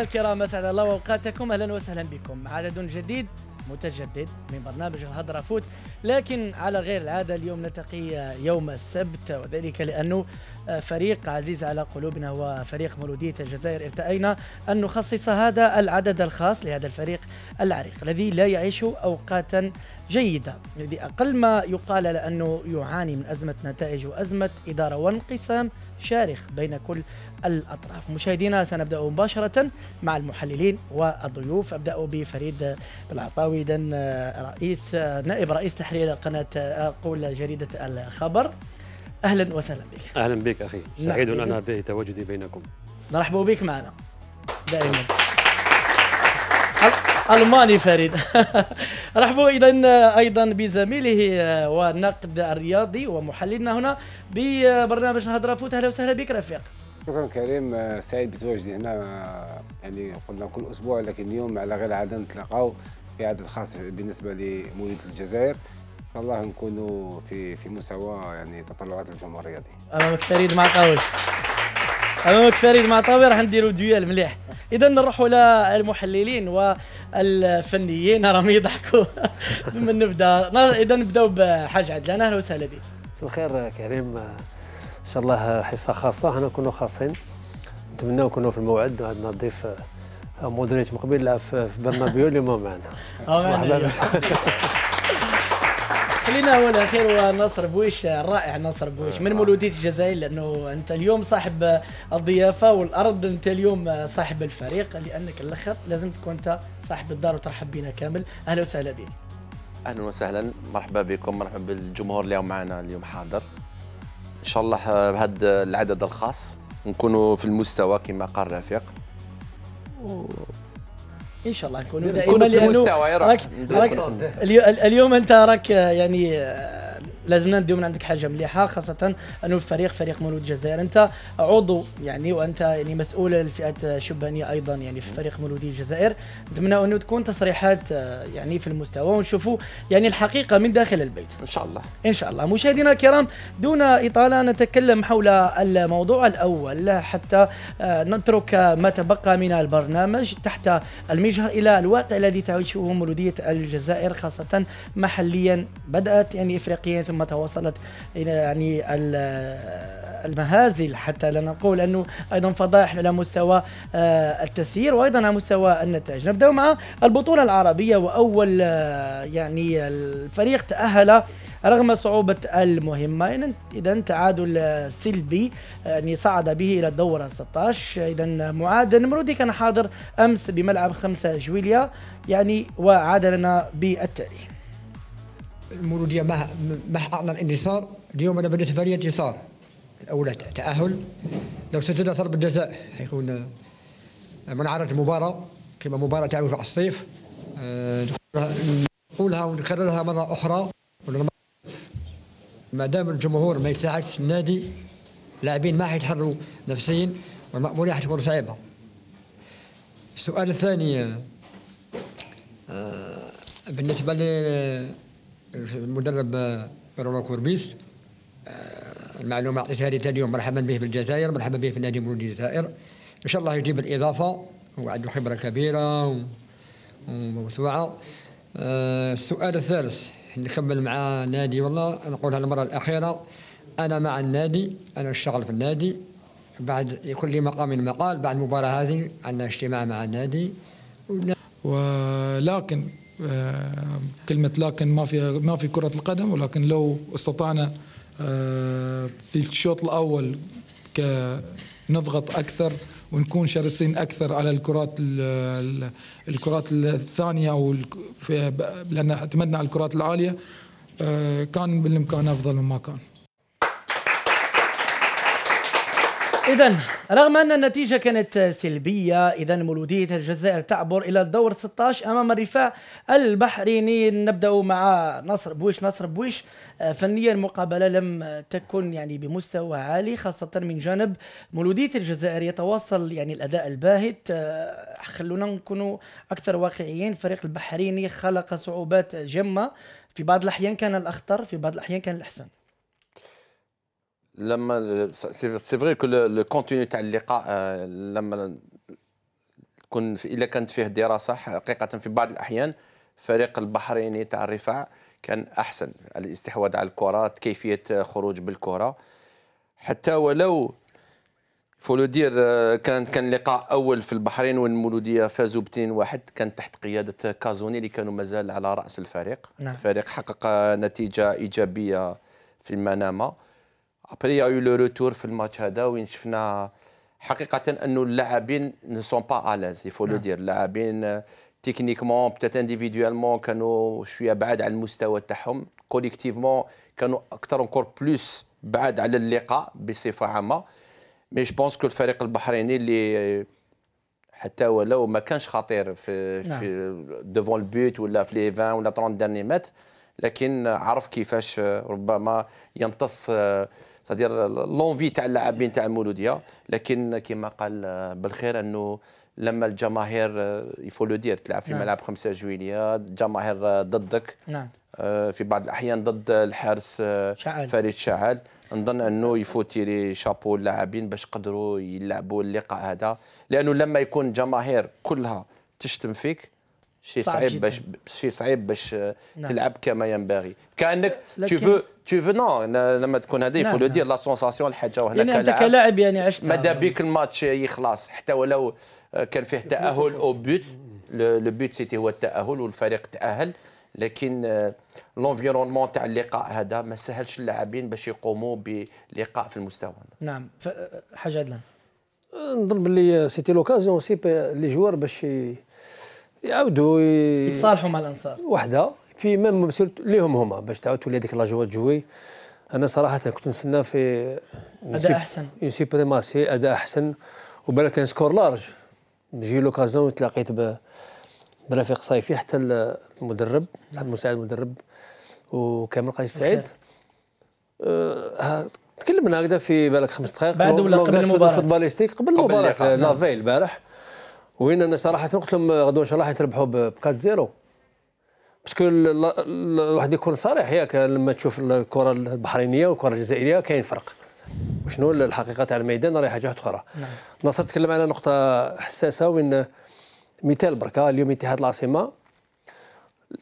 الكرام اسعد الله اوقاتكم اهلا وسهلا بكم عدد جديد متجدد من برنامج الهضرة فوت لكن على غير العادة اليوم نلتقي يوم السبت وذلك لأنه فريق عزيز على قلوبنا هو فريق مولودية الجزائر ارتأينا أن نخصص هذا العدد الخاص لهذا الفريق العريق الذي لا يعيش أوقاتا جيدة بأقل ما يقال لأنه يعاني من أزمة نتائج وأزمة إدارة وانقسام شارخ بين كل الأطراف مشاهدينا سنبدأ مباشرة مع المحللين والضيوف أبدأ بفريد بالعطاوي رئيس نائب رئيس تحرير قناة أقول جريدة الخبر أهلا وسهلا بك أهلا بك أخي نعم. سعيد أنا بتواجدي بينكم نرحب بك معنا دائما الماني فريد رحبوا اذا ايضا بزميله آه، والنقد الرياضي ومحللنا هنا ببرنامج نهضره فوت اهلا وسهلا بك رفيق شكرا كريم آه، سعيد بتواجدي هنا آه، يعني قلنا كل اسبوع لكن اليوم على غير العاده نتلاقاو في عدد خاص بالنسبه لمولود الجزائر ان شاء الله نكونوا في في مستوى يعني تطلعات الجمهور الرياضي امامك فريد معطاوي امامك فريد معطاوي راح نديروا ديال مليح اذا نروحوا للمحللين والفنيين راهم يضحكوا من نبدا اذا نبداو بحاج عدلان اهلا وسهلا بك مساء الخير آه، كريم شاء الله حصه خاصه هنا نكونوا خاصين نتمنى نكونوا في الموعد عندنا ضيف مديرية مقبل في برنابيو اليوم معنا آه، خلينا هو الاخير هو ناصر بويش الرائع ناصر بويش من مولودية الجزائر لانه انت اليوم صاحب الضيافه والارض انت اليوم صاحب الفريق لانك الاخر لازم تكون انت صاحب الدار وترحب بنا كامل اهلا وسهلا بك اهلا وسهلا مرحبا بكم مرحبا بالجمهور اليوم معنا اليوم حاضر ان شاء الله آه، بهذا العدد الخاص نكونوا في المستوى كما قال رفيق ان شاء الله نكونوا في المستوى راك, راك اليوم انت راك آه، يعني آه، لازمنا نديو من عندك حاجه مليحه خاصه انه الفريق فريق مولود الجزائر انت عضو يعني وانت يعني مسؤول الفئات الشبانيه ايضا يعني في فريق مولودي الجزائر نتمنى انه تكون تصريحات آه، يعني في المستوى ونشوفوا يعني الحقيقه من داخل البيت ان شاء الله ان شاء الله مشاهدينا الكرام دون اطاله نتكلم حول الموضوع الاول حتى آه، نترك ما تبقى من البرنامج تحت المجهر الى الواقع الذي تعيشه مولوديه الجزائر خاصه محليا بدات يعني افريقيا ثم توصلت الى يعني المهازل حتى لا نقول انه ايضا فضائح على مستوى آه، التسيير وايضا على مستوى النتائج نبدا مع البطوله العربيه واول آه، يعني الفريق تاهل رغم صعوبة المهمة إذا تعادل سلبي آه، يعني صعد به إلى الدورة 16 إذا معاد نمرودي كان حاضر أمس بملعب 5 جويليا يعني وعاد لنا بالتاريخ المولوديه ما ما حققنا الانتصار اليوم انا بالنسبه لي انتصار الاولى تاهل لو سجلنا ضرب جزاء حيكون آه، منعرض المباراه كما مباراه تاعو في الصيف آه، نقولها ونكررها مره اخرى ما دام الجمهور ما يساعدش النادي اللاعبين ما حيتحروا نفسيا والمأمورية حتكون صعيبة السؤال الثاني آه، بالنسبة ل المدرب رونو كوربيس آه، المعلومه اعطيتها لي اليوم مرحبا به في الجزائر مرحبا به في النادي المولود الجزائر ان شاء الله يجيب الاضافه وعنده خبره كبيره وموسوعه آه، السؤال الثالث نكمل مع نادي والله نقولها المره الاخيره انا مع النادي انا اشتغل في النادي بعد كل مقام مقال بعد المباراه هذه عندنا اجتماع مع النادي ولكن آه، كلمة لكن ما فيها ما في كرة القدم ولكن لو استطعنا آه، في الشوط الأول نضغط أكثر ونكون شرسين أكثر على الكرات الكرات الثانية أو لأن اعتمدنا على الكرات العالية آه، كان بالإمكان أفضل مما كان إذا رغم أن النتيجة كانت سلبية إذا مولودية الجزائر تعبر إلى الدور 16 أمام الرفاع البحريني نبدأ مع نصر بويش نصر بويش آه، فنيا المقابلة لم تكن يعني بمستوى عالي خاصة من جانب مولودية الجزائر يتواصل يعني الأداء الباهت آه، خلونا نكونوا أكثر واقعيين الفريق البحريني خلق صعوبات جمة في بعض الأحيان كان الأخطر في بعض الأحيان كان الأحسن لما سي فري كو لو كونتوني تاع اللقاء آه، لما تكون الا كانت فيه دراسه حقيقه في بعض الاحيان فريق البحريني تاع الرفاع كان احسن الاستحواذ على الكرات كيفيه خروج بالكره حتى ولو فولو دير آه، كان كان لقاء اول في البحرين وين المولوديه فازوا بتين واحد كان تحت قياده كازوني اللي كانوا مازال على راس الفريق نعم. الفريق حقق نتيجه ايجابيه في المنامه ابري يا لو روتور في الماتش هذا وين شفنا حقيقه انه اللاعبين نو سون با الاز يفو لو دير اللاعبين تكنيكمون بتات انديفيدوالمون كانوا شويه بعاد على المستوى تاعهم كوليكتيفمون كانوا اكثر انكور بلوس بعاد على اللقاء بصفه عامه مي جو بونس كو الفريق البحريني اللي حتى ولو ما كانش خطير في نعم. في ديفون البيوت ولا في لي 20 ولا 30 داني متر لكن عرف كيفاش ربما يمتص سادير لونفي تاع اللاعبين تاع المولوديه لكن كما قال آه، بالخير انه لما الجماهير يفو لو دير تلعب في نعم. ملعب 5 جويليا الجماهير آه، ضدك نعم. آه، في بعض الاحيان ضد الحارس شعال. فريد شعال نظن انه يفوت تيري شابو اللاعبين باش قدروا يلعبوا اللقاء هذا لانه لما يكون جماهير كلها تشتم فيك شيء صعيب باش شيء صعيب باش نعم. تلعب كما ينبغي كانك تو تي فو تي فو نو لما تكون هذا يفو لو دير لا سونساسيون الحاجه وهنا يعني كلاعب انت كلاعب يعني عشت ماذا بيك الماتش يخلص حتى ولو آه، كان فيه تاهل او بوت لو بوت سيتي هو التاهل والفريق تاهل لكن لونفيرونمون آه، تاع اللقاء هذا ما سهلش اللاعبين باش يقوموا بلقاء في المستوى نعم آه، حاجه عدلان نظن باللي سيتي لوكازيون سي لي جوار باش يعاودوا يتصالحوا مع الانصار وحده في ميم مسيرة ليهم هما باش تعاود تولي هذيك لا جوا تجوي انا صراحه كنت نستنى في اداء احسن اون سوبريماسي اداء احسن وبالك كان سكور لارج جي لوكازيون تلاقيت برفيق صيفي حتى المدرب نعم. المساعد المدرب وكامل قيس سعيد أه تكلمنا هكذا في بالك خمس دقائق بعد ولا قبل المباراه قبل المباراه نعم. فيل البارح وين انا صراحه قلت لهم غدوه ان شاء الله حيتربحوا ب 4 0 باسكو الواحد يكون صريح ياك لما تشوف الكره البحرينيه والكره الجزائريه كاين فرق وشنو الحقيقه تاع الميدان راهي حاجه اخرى نعم. ناصر تكلم على نقطه حساسه وين مثال بركه اليوم اتحاد العاصمه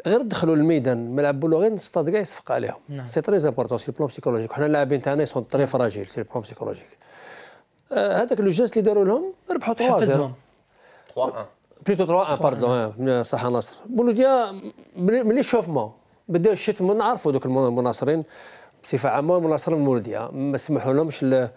غير دخلوا الميدان ملعب بولو غير نصطاد كاع يصفق عليهم نعم. سي تري امبورتون سي بلون سيكولوجيك حنا اللاعبين تاعنا سون تري فراجيل سي بلون سيكولوجيك هذاك لو جيست اللي داروا لهم ربحوا 3 حفزهم 3-1 3-3-1 باردون صح نصر بولوديا ملي شوفمون بدا الشتم نعرفوا دوك المناصرين بصفه عامه المناصرين المولوديه ما سمحوا لهمش لي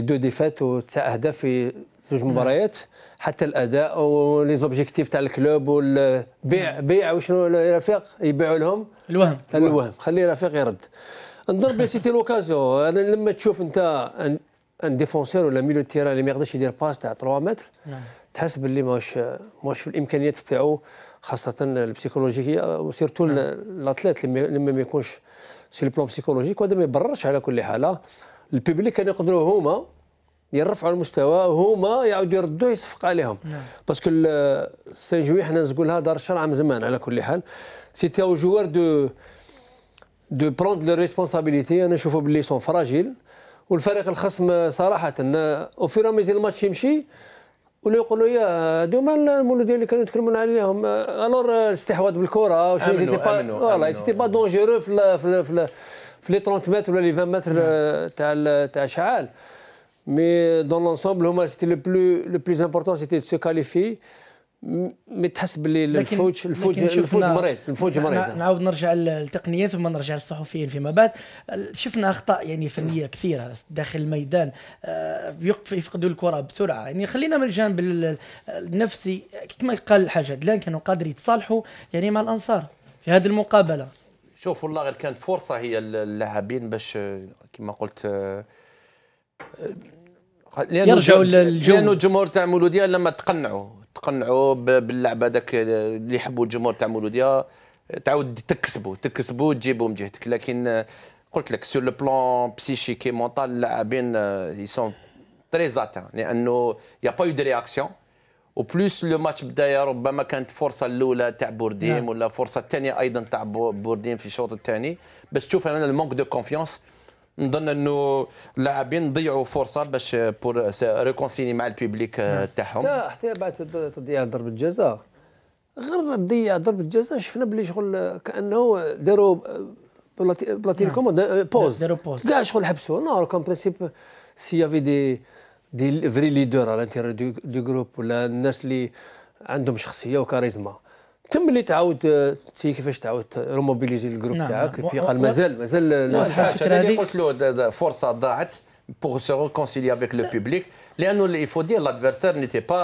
دو ديفات وتسع اهداف في زوج مباريات حتى الاداء ولي زوبجيكتيف تاع الكلوب والبيع بيع وشنو رفيق يبيعوا لهم الوهم الوهم خلي رفيق يرد نضرب بلي سيتي لوكازيون انا لما تشوف انت ان ديفونسور ولا ميلو تيران اللي ما يقدرش يدير باس تاع 3 متر تحس باللي ماهوش ماهوش في الامكانيات تاعو خاصه البسيكولوجيه وسيرتو نعم. الاتليت لما ما يكونش سي بلون بسيكولوجيك وهذا ما يبررش على كل حال الببليك كانوا يقدروا هما يرفعوا المستوى هما يعاودوا يردوا يصفق عليهم نعم. باسكو سان جوي حنا نقولها دار الشرع من زمان على كل حال سيتي او جوار دو دو بروند لو ريسبونسابيليتي انا نشوفوا باللي سون فراجيل والفريق الخصم صراحه اوفير ميزي الماتش يمشي ولا يقولوا يا دوما المولود اللي كانوا يتكلمون عليهم الور الاستحواذ بالكره وشي سيتي با فوالا سيتي با دونجيرو في في في لي 30 متر ولا لي 20 متر تاع تاع شعال مي دون لونسومبل هما سيتي لو بلو لو بلو امبورطون سيتي سو كاليفي تحس باللي الفوج الفوج الفوج مريض الفوج مريض نعاود نرجع للتقنيه ثم نرجع للصحفيين فيما بعد شفنا اخطاء يعني فنيه كثيره داخل الميدان آه، يقف يفقدوا الكره بسرعه يعني خلينا من الجانب النفسي كما قال الحاجه لان كانوا قادرين يتصالحوا يعني مع الانصار في هذه المقابله شوف والله غير كانت فرصه هي اللاعبين باش كما قلت آه، آه، يرجعوا للجو لانه الجمهور تاع مولوديه لما تقنعوا تقنعوا باللعب هذاك اللي يحبوا الجمهور تاع مولوديه تعاود تكسبوا تكسبوا تجيبوا من جهتك لكن قلت لك سور لو بلان بسيشيكي مونتال اللاعبين سون تري زاتان لانه يا با يو دي رياكسيون وبلوس لو ماتش بدا ربما كانت فرصه الاولى تاع بورديم نعم. ولا فرصه الثانيه ايضا تاع بورديم في الشوط الثاني باش تشوف انا المونك دو كونفيونس نظن انه اللاعبين ضيعوا فرصه باش بور ريكونسيني مع البيبليك آه، نعم. تاعهم حتى حتى بعد تضيع ضربه الجزاء غير تضيع ضربه الجزاء شفنا بلي شغل كانه داروا بلاتين كوموند بوز كاع شغل حبسوا نو كون برانسيب سي يافي دي دي فري ليدر على الانتيريور دو جروب ولا الناس اللي عندهم شخصيه وكاريزما تم اللي تعاود تي كيفاش تعاود روموبيليزي الجروب نعم، تاعك نعم. قال مازال مازال الفكره هذه قلت له فرصه ضاعت pour se réconcilier avec le public لانه اللي يفو دير لادفيرسير نيتي با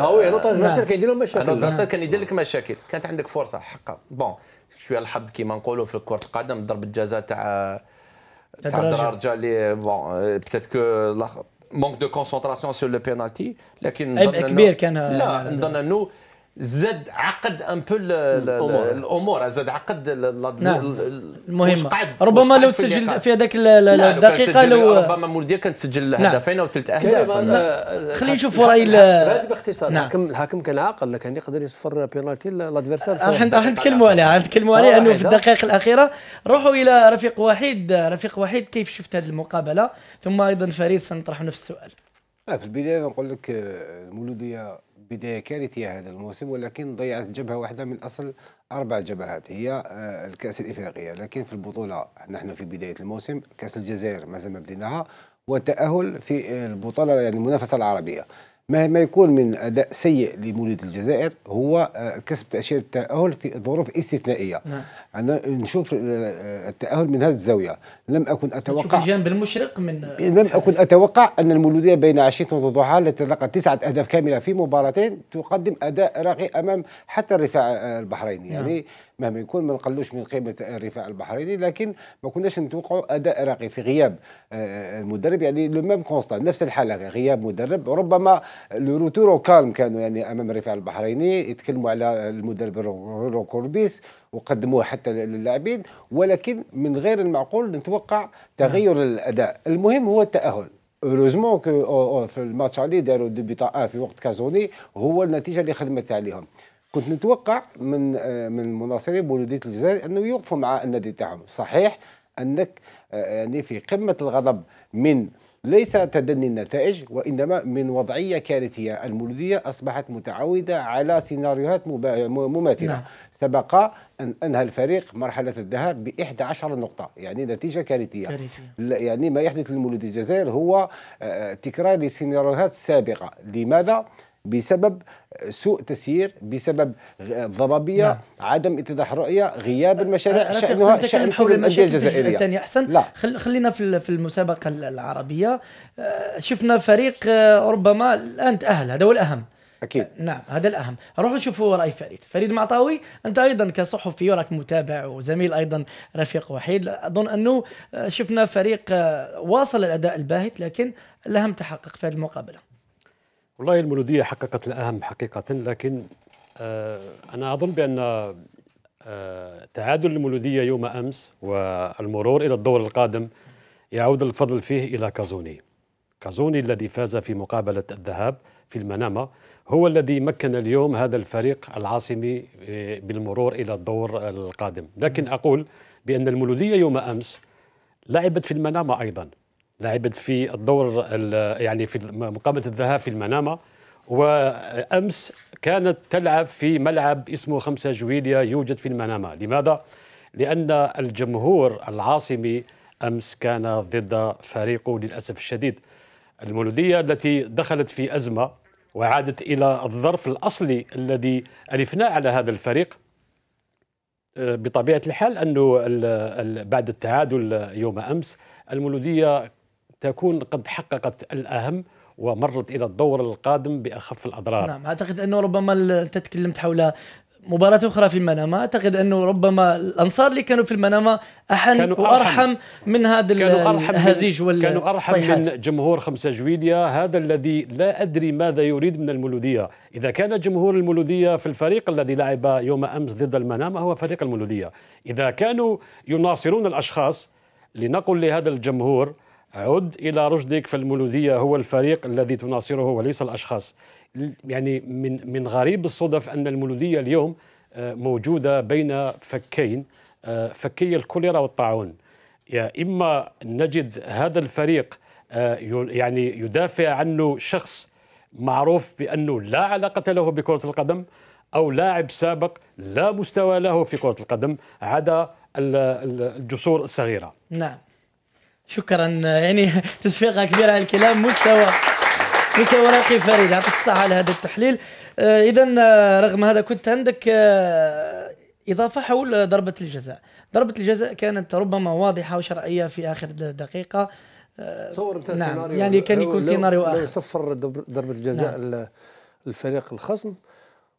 اه وي لادفيرسير euh, نعم. كان يدير لهم مشاكل لادفيرسير كان يدير لك مشاكل كانت عندك فرصه حقا بون شويه الحظ كيما نقولوا في كره القدم ضربه الجزاء تاع تاع الدرجه اللي بون بتات كو مونك دو كونسونتراسيون سور لو بينالتي لكن عبء كبير كان لا نظن انه زاد عقد ان بو الامور زاد عقد نعم. المهم ربما لو تسجل في هذاك الدقيقه لو, ربما مولديه كانت تسجل نعم. هدفين او ثلاث اهداف خلينا نشوف راي باختصار نعم. الحكم الحكم كان عاقل كان يقدر يصفر بينالتي لادفيرسير راح نتكلموا عليها راح نتكلموا عليها انه في الدقائق الاخيره روحوا الى رفيق وحيد رفيق وحيد كيف شفت هذه المقابله ثم ايضا فريد سنطرح نفس السؤال في البدايه نقول لك آه، المولوديه بداية كارثية هذا الموسم ولكن ضيعت جبهة واحدة من أصل أربع جبهات هي آه، الكأس الإفريقية لكن في البطولة نحن في بداية الموسم كأس الجزائر مازال ما بديناها والتأهل في البطولة يعني المنافسة العربية مهما يكون من اداء سيء لمولود الجزائر هو آه، كسب تاشيره التاهل في ظروف استثنائيه نعم. انا نشوف آه، التاهل من هذه الزاويه لم اكن اتوقع الجانب المشرق من آه، إيه، لم اكن اتوقع ان المولوديه بين عشيه وضحى التي تلقت تسعه اهداف كامله في مباراتين تقدم اداء راقي امام حتى الرفاع البحريني نعم. يعني مهما يكون ما نقلوش من قيمه الرفاع البحريني لكن ما كناش نتوقعوا اداء راقي في غياب آه، آه، المدرب يعني لو ميم كونستان نفس الحاله غياب مدرب ربما لو روتور كالم كانوا يعني امام الرفاع البحريني يتكلموا على المدرب رولو كوربيس وقدموه حتى للاعبين ولكن من غير المعقول نتوقع تغير الاداء المهم هو التاهل اوروزمون كو في الماتش عليه داروا ديبيتا ان في وقت كازوني هو النتيجه اللي خدمت عليهم كنت نتوقع من آه، من مناصري بولوديه الجزائر انه يوقفوا مع النادي تاعهم صحيح انك آه، يعني في قمه الغضب من ليس تدني النتائج وانما من وضعيه كارثيه المولوديه اصبحت متعوده على سيناريوهات مماثله نعم. سبق ان انهى الفريق مرحله الذهاب ب 11 نقطه يعني نتيجه كارثيه كارثية. يعني ما يحدث للمولوديه الجزائر هو آه، تكرار لسيناريوهات سابقه لماذا بسبب سوء تسيير بسبب ضبابيه نعم. عدم اتضاح رؤيه غياب المشاريع أنا شأنها شأن حول المشاريع الجزائريه ثاني احسن لا. خل خلينا في في المسابقه العربيه آه، شفنا فريق آه، ربما الان تاهل هذا هو الاهم اكيد آه، نعم هذا الاهم روحوا شوفوا راي فريد فريد معطاوي انت ايضا كصحفي وراك متابع وزميل ايضا رفيق وحيد اظن انه شفنا فريق واصل الاداء الباهت لكن الأهم تحقق في هذه المقابله والله المولوديه حققت الاهم حقيقه لكن آه، انا اظن بان آه، تعادل المولوديه يوم امس والمرور الى الدور القادم يعود الفضل فيه الى كازوني كازوني الذي فاز في مقابله الذهاب في المنامه هو الذي مكن اليوم هذا الفريق العاصمي آه، بالمرور الى الدور القادم لكن اقول بان المولوديه يوم امس لعبت في المنامه ايضا لعبت في الدور يعني في مقابلة الذهاب في المنامة وأمس كانت تلعب في ملعب اسمه خمسة جويليا يوجد في المنامة لماذا؟ لأن الجمهور العاصمي أمس كان ضد فريقه للأسف الشديد المولودية التي دخلت في أزمة وعادت إلى الظرف الأصلي الذي ألفناه على هذا الفريق آه، بطبيعة الحال أنه بعد التعادل يوم أمس المولودية تكون قد حققت الأهم ومرت إلى الدور القادم بأخف الأضرار نعم أعتقد أنه ربما تتكلمت حول مباراة أخرى في المنامة أعتقد أنه ربما الأنصار اللي كانوا في المنامة أحن كانوا وأرحم أرحم من هذا الهزيج وال كانوا أرحم من جمهور خمسة جويلية هذا الذي لا أدري ماذا يريد من المولودية إذا كان جمهور المولودية في الفريق الذي لعب يوم أمس ضد المنامة هو فريق المولودية إذا كانوا يناصرون الأشخاص لنقل لهذا الجمهور عد الى رشدك فالمولوديه هو الفريق الذي تناصره وليس الاشخاص يعني من من غريب الصدف ان المولوديه اليوم آه، موجوده بين فكين آه، فكي الكوليرا والطاعون يا يعني اما نجد هذا الفريق آه، يعني يدافع عنه شخص معروف بانه لا علاقه له بكره القدم او لاعب سابق لا مستوى له في كره القدم عدا الجسور الصغيره نعم شكرا يعني تصفيقه كبيره على الكلام مستوى مستوى راقي فريد يعطيك الصحه على هذا التحليل آه، اذا آه، رغم هذا كنت عندك آه، اضافه حول ضربه الجزاء ضربه الجزاء كانت ربما واضحه وشرعيه في اخر دقيقه تصور انت نعم سيناريو يعني كان يكون سيناريو اخر لو صفر ضربه الجزاء نعم. الفريق الخصم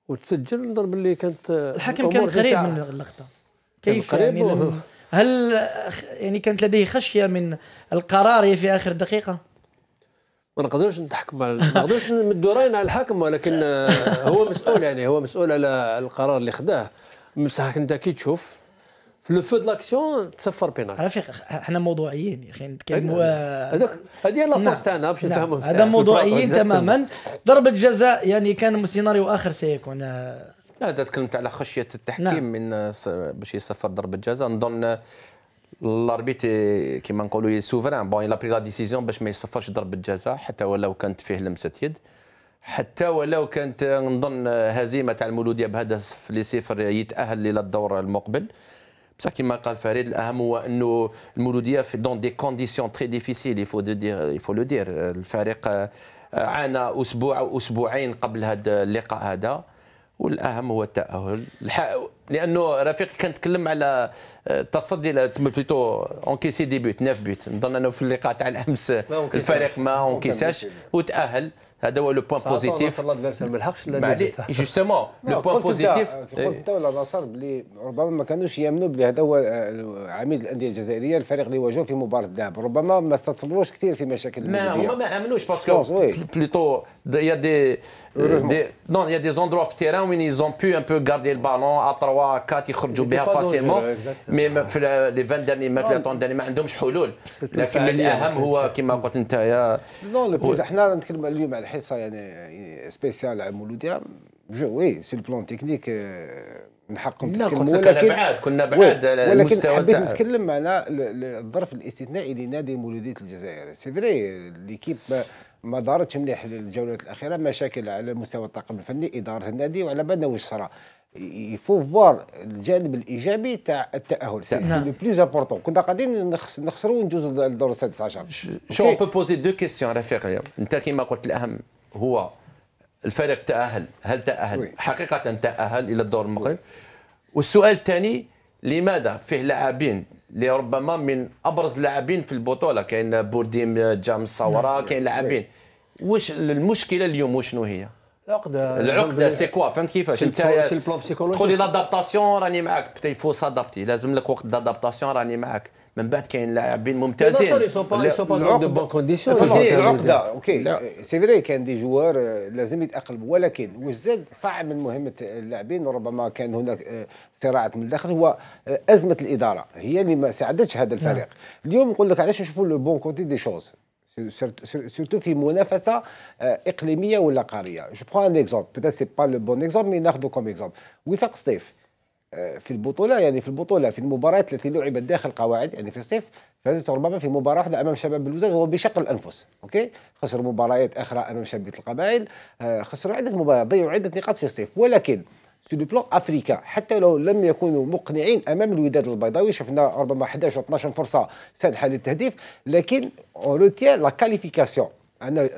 وتسجل الضربه اللي كانت الحكم كان قريب من اللقطه كيف يعني هل يعني كانت لديه خشيه من القرار في اخر دقيقه؟ ما نقدروش نتحكم على ما نقدروش نمدوا راينا على الحاكم ولكن آه، هو مسؤول يعني هو مسؤول على القرار اللي خداه بصح انت كي تشوف في لو فو لاكسيون تصفر بينالتي رفيق احنا موضوعيين يا اخي نتكلموا أيوة. هذوك هذه لا نعم. فرص تاعنا باش نعم. نفهموا هذا موضوعيين تماما ضربه جزاء يعني كان سيناريو اخر سيكون آه، لا انت تكلمت على خشيه التحكيم نعم. من باش يصفر ضربه جزاء نظن الاربيت كيما نقولوا سوفران بون لا بري لا ديسيزيون باش ما يصفرش ضربه جزاء حتى ولو كانت فيه لمسه يد حتى ولو كانت نظن هزيمه تاع المولوديه بهدف لي صفر يتاهل الدور المقبل بصح كيما قال فريد الاهم هو انه المولوديه في دون دي كونديسيون تري ديفيسيل يفو دير يفو لو دير الفريق عانى اسبوع او اسبوعين قبل هذا اللقاء هذا والاهم هو التاهل لانه رفيق كان تكلم على آه، التصدي بلوتو اونكيسي دي بيوت ناف بوت نظن انه في اللقاء تاع الامس الفريق ما اونكيساش وتاهل هذا هو لو بوان بوزيتيف ما لحقش جوستومون لو بوان بوزيتيف قلت إيه. ولا نصر بلي ربما ما كانوش يامنوا بلي هذا هو آه، عميد الانديه الجزائريه الفريق اللي واجهوه في مباراه الذهب ربما ما استثمروش كثير في مشاكل ما هما ما امنوش باسكو بلوتو يا دي Euh, des, non, il y a des endroits off terrain où ils ont pu un peu garder le ballon à 3 à 4 يخرجوا بها facilement mais في لي 20 derniers matchs les 30 derniers ما عندهمش حلول لكن الاهم هو كما قلت انت يا نو لو بلوز احنا نتكلم اليوم على الحصه يعني سبيسيال على مولوديه جو وي سي البلان تكنيك من حقهم لا كنا ولكن بعاد كنا بعاد على ولكن حبيت نتكلم على الظرف الاستثنائي لنادي مولوديه الجزائر سي فري ليكيب ما دارتش مليح الجولات الاخيره مشاكل على مستوى الطاقم الفني اداره النادي وعلى بالنا واش صرا يفو فوار الجانب الايجابي تاع التاهل سي لو بلوز امبورطون كنا قاعدين نخسروا ونجوزوا للدور 19 شو اون بو بوزي دو كيستيون رفيق اليوم انت كما قلت الاهم هو الفريق تاهل هل تاهل وي. حقيقه تاهل الى الدور المقبل والسؤال الثاني لماذا فيه لاعبين لربما من ابرز لاعبين في البطوله كاين بورديم جام الصوره نعم. كاين لاعبين نعم. واش المشكله اليوم وشنو هي؟ العقده العقده سي كوا فهمت كيفاش انت سي البلان بسيكولوجي تقول لي لادابتاسيون راني معاك بدا يفو سادابتي لازم لك وقت لادابتاسيون راني معاك من بعد كاين لاعبين ممتازين لا سوري سو با دو بون كونديسيون العقده اوكي سي فري كان دي جوار آه، لازم يتاقلموا ولكن واش زاد صعب من مهمه اللاعبين وربما كان هناك آه، صراعات من الداخل هو آه، ازمه الاداره هي اللي ما ساعدتش هذا الفريق نعم. اليوم نقول لك علاش نشوفوا لو بون كوتي دي شوز surtout في منافسه آه، اقليميه ولا قاريه جو برون ان اكزومبل بوتيت سي با لو بون اكزومبل مي ناخذو كوم اكزومبل وفاق الصيف آه، في البطوله يعني في البطوله في المباريات التي لعبت داخل قواعد يعني في الصيف فازت ربما في مباراه واحده امام شباب الوزاز هو بشق الانفس اوكي خسروا مباريات اخرى امام شباب القبائل آه، خسروا عده مباريات ضيعوا عده نقاط في الصيف ولكن سو لو بلون افريكا حتى لو لم يكونوا مقنعين امام الوداد البيضاوي شفنا ربما 11 12 فرصه سانحه للتهديف لكن اون روتيان لا كاليفيكاسيون انا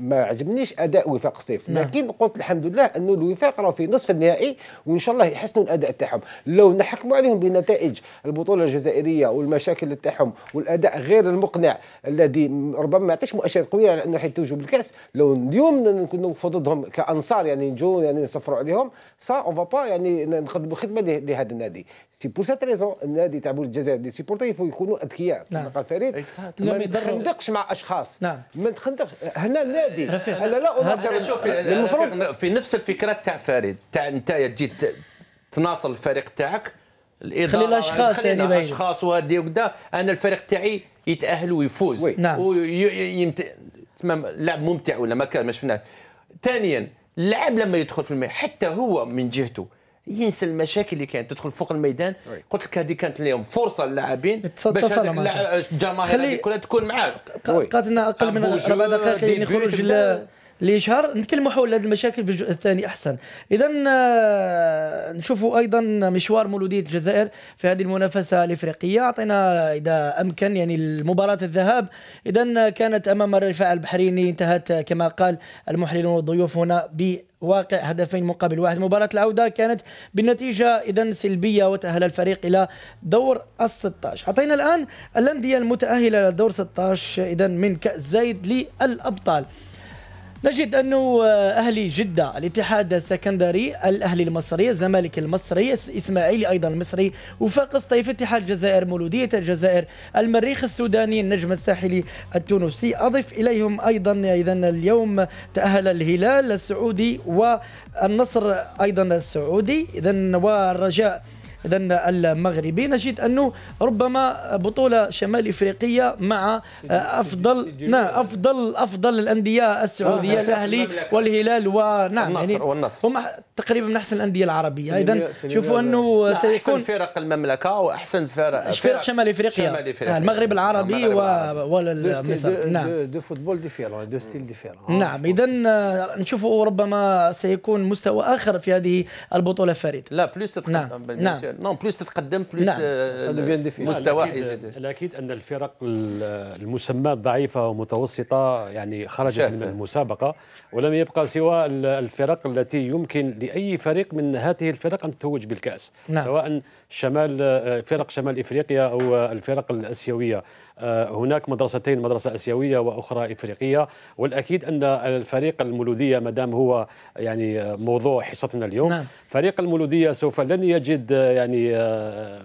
ما عجبنيش اداء وفاق سطيف نعم. لكن قلت الحمد لله انه الوفاق راه في نصف النهائي وان شاء الله يحسنوا الاداء تاعهم لو نحكموا عليهم بنتائج البطوله الجزائريه والمشاكل تاعهم والاداء غير المقنع الذي ربما ما يعطيش مؤشرات قويه على انه حيتوجوا بالكاس لو اليوم نوقفوا ضدهم كانصار يعني نجوا يعني نصفروا عليهم سا اون فا با يعني نقدموا خدمه لهذا النادي سي بور سات ريزون النادي تاع الجزائر لي سيبورتي يفو يكونوا اذكياء كما قال فريد ما تخندقش مع اشخاص ما تخندقش هنا النادي انا لا شوف المفروض في نفس الفكره تاع فريد تاع انت تجي تناصل الفريق تاعك الاداره خلي الاشخاص يعني باين الاشخاص وهادي وكذا انا الفريق تاعي يتاهل ويفوز نعم تمام اللعب ممتع ولا ما كان ما شفناه ثانيا اللاعب لما يدخل في الماء حتى هو من جهته ينسى المشاكل اللي كانت تدخل فوق الميدان قلت لك هذه كانت اليوم فرصه للاعبين باش الجماهير كلها تكون معاك قاتلنا اقل من ربع دقائق نخرج اللي شهر نتكلموا حول هذه المشاكل في الجزء الثاني احسن اذا آه، نشوفوا ايضا مشوار مولوديه الجزائر في هذه المنافسه الافريقيه اعطينا اذا امكن يعني المباراه الذهاب اذا آه، كانت امام الرفاع البحريني انتهت آه، كما قال المحللون والضيوف هنا ب واقع هدفين مقابل واحد مباراة العودة كانت بالنتيجة إذا سلبية وتأهل الفريق إلى دور ال 16 أعطينا الآن الأندية المتأهلة لدور 16 إذا من كأس زايد للأبطال نجد أنه أهلي جدة الاتحاد السكندري الأهلي المصري الزمالك المصري الإسماعيلي أيضا المصري وفاقس طيف اتحاد الجزائر مولودية الجزائر المريخ السوداني النجم الساحلي التونسي أضف إليهم أيضا إذا اليوم تأهل الهلال السعودي والنصر أيضا السعودي إذا والرجاء اذا المغربي نجد انه ربما بطوله شمال افريقيه مع افضل نعم افضل افضل الانديه السعوديه الاهلي آه، والهلال ونعم النصر يعني والنصر هم تقريبا من احسن الانديه العربيه اذا شوفوا انه سيكون احسن فرق المملكه واحسن فرق فرق شمال افريقيا شمال افريقيا آه، المغرب العربي والمصر نعم دو فوتبول ديفيرون دو ستيل ديفيرون نعم اذا نشوفوا ربما سيكون مستوى اخر في هذه البطوله فريد لا بلوس نعم نعم نون بلوس تتقدم بلوس نعم. Euh, مستوى الاكيد ان الفرق المسمى ضعيفه ومتوسطه يعني خرجت من المسابقه ولم يبقى سوى الفرق التي يمكن لاي فريق من هذه الفرق ان تتوج بالكاس نعم. سواء شمال آه، فرق شمال افريقيا او آه، الفرق الاسيويه آه، هناك مدرستين مدرسة آسيوية وأخرى إفريقية والأكيد أن الفريق المولودية مدام هو يعني موضوع حصتنا اليوم نعم. فريق المولودية سوف لن يجد آه، يعني آه،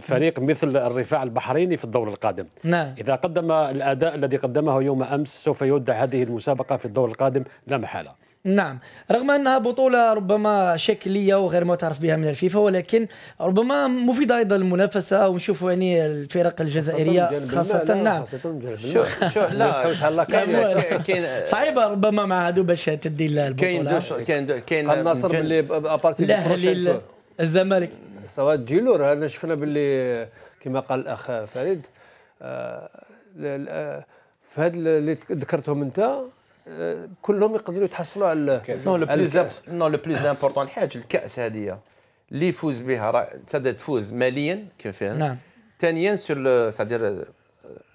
فريق مثل الرفاع البحريني في الدور القادم نعم. إذا قدم الأداء الذي قدمه يوم أمس سوف يودع هذه المسابقة في الدور القادم لا محالة نعم رغم انها بطوله ربما شكليه وغير معترف بها من الفيفا ولكن ربما مفيده ايضا للمنافسه ونشوفوا يعني الفرق الجزائريه خاصه لا نعم شو شو لا كاين صعيبه ربما مع هادو باش تدي البطوله كاين كاين كاين النصر اللي ابارتي الاهلي الزمالك سواء ديلور هذا شفنا باللي كما قال الاخ فريد آه، آه، في هذا اللي ذكرتهم انت آه، كلهم يقدروا يتحصلوا على نو لو بلوز نو لو بلوز امبورطون حاجه الكاس هذه اللي يفوز بها راه تفوز ماليا كيف فيها نعم ثانيا سور سادير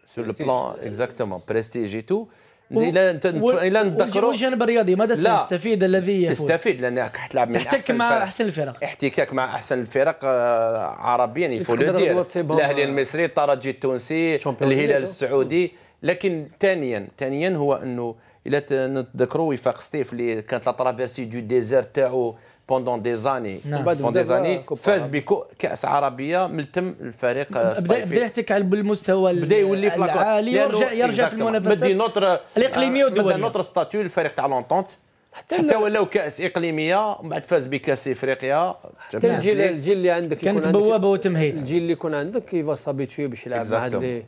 سور لو بلان اكزاكتومون بريستيج اي تو الى الى نتذكروا الجانب الرياضي ماذا سيستفيد الذي يفوز؟ تستفيد لانك تلعب من تحتك أحسن مع احسن الفرق احتكاك مع احسن الفرق آه، عربيا يفو الاهلي المصري الترجي التونسي الهلال السعودي لكن ثانيا ثانيا هو انه الا نتذكروا وفاق ستيف اللي كانت لا ترافيرسي دو ديزير تاعو بوندون دي زاني بوندون دي زاني فاز بكاس عربيه ملتم الفريق بدا بدا يحتك بالمستوى بدا يولي في العالي يرجع يرجع في إيه، المنافسات نوتر الاقليميه آه، والدوليه نوتر ستاتيو الفريق تاع لونتونت حتى, حتى ولاو كاس اقليميه ومن بعد فاز بكاس افريقيا حتى الجيل الجيل اللي عندك كانت بوابه وتمهيد الجيل اللي يكون عندك كيفا سابيتيو باش يلعب مع هذا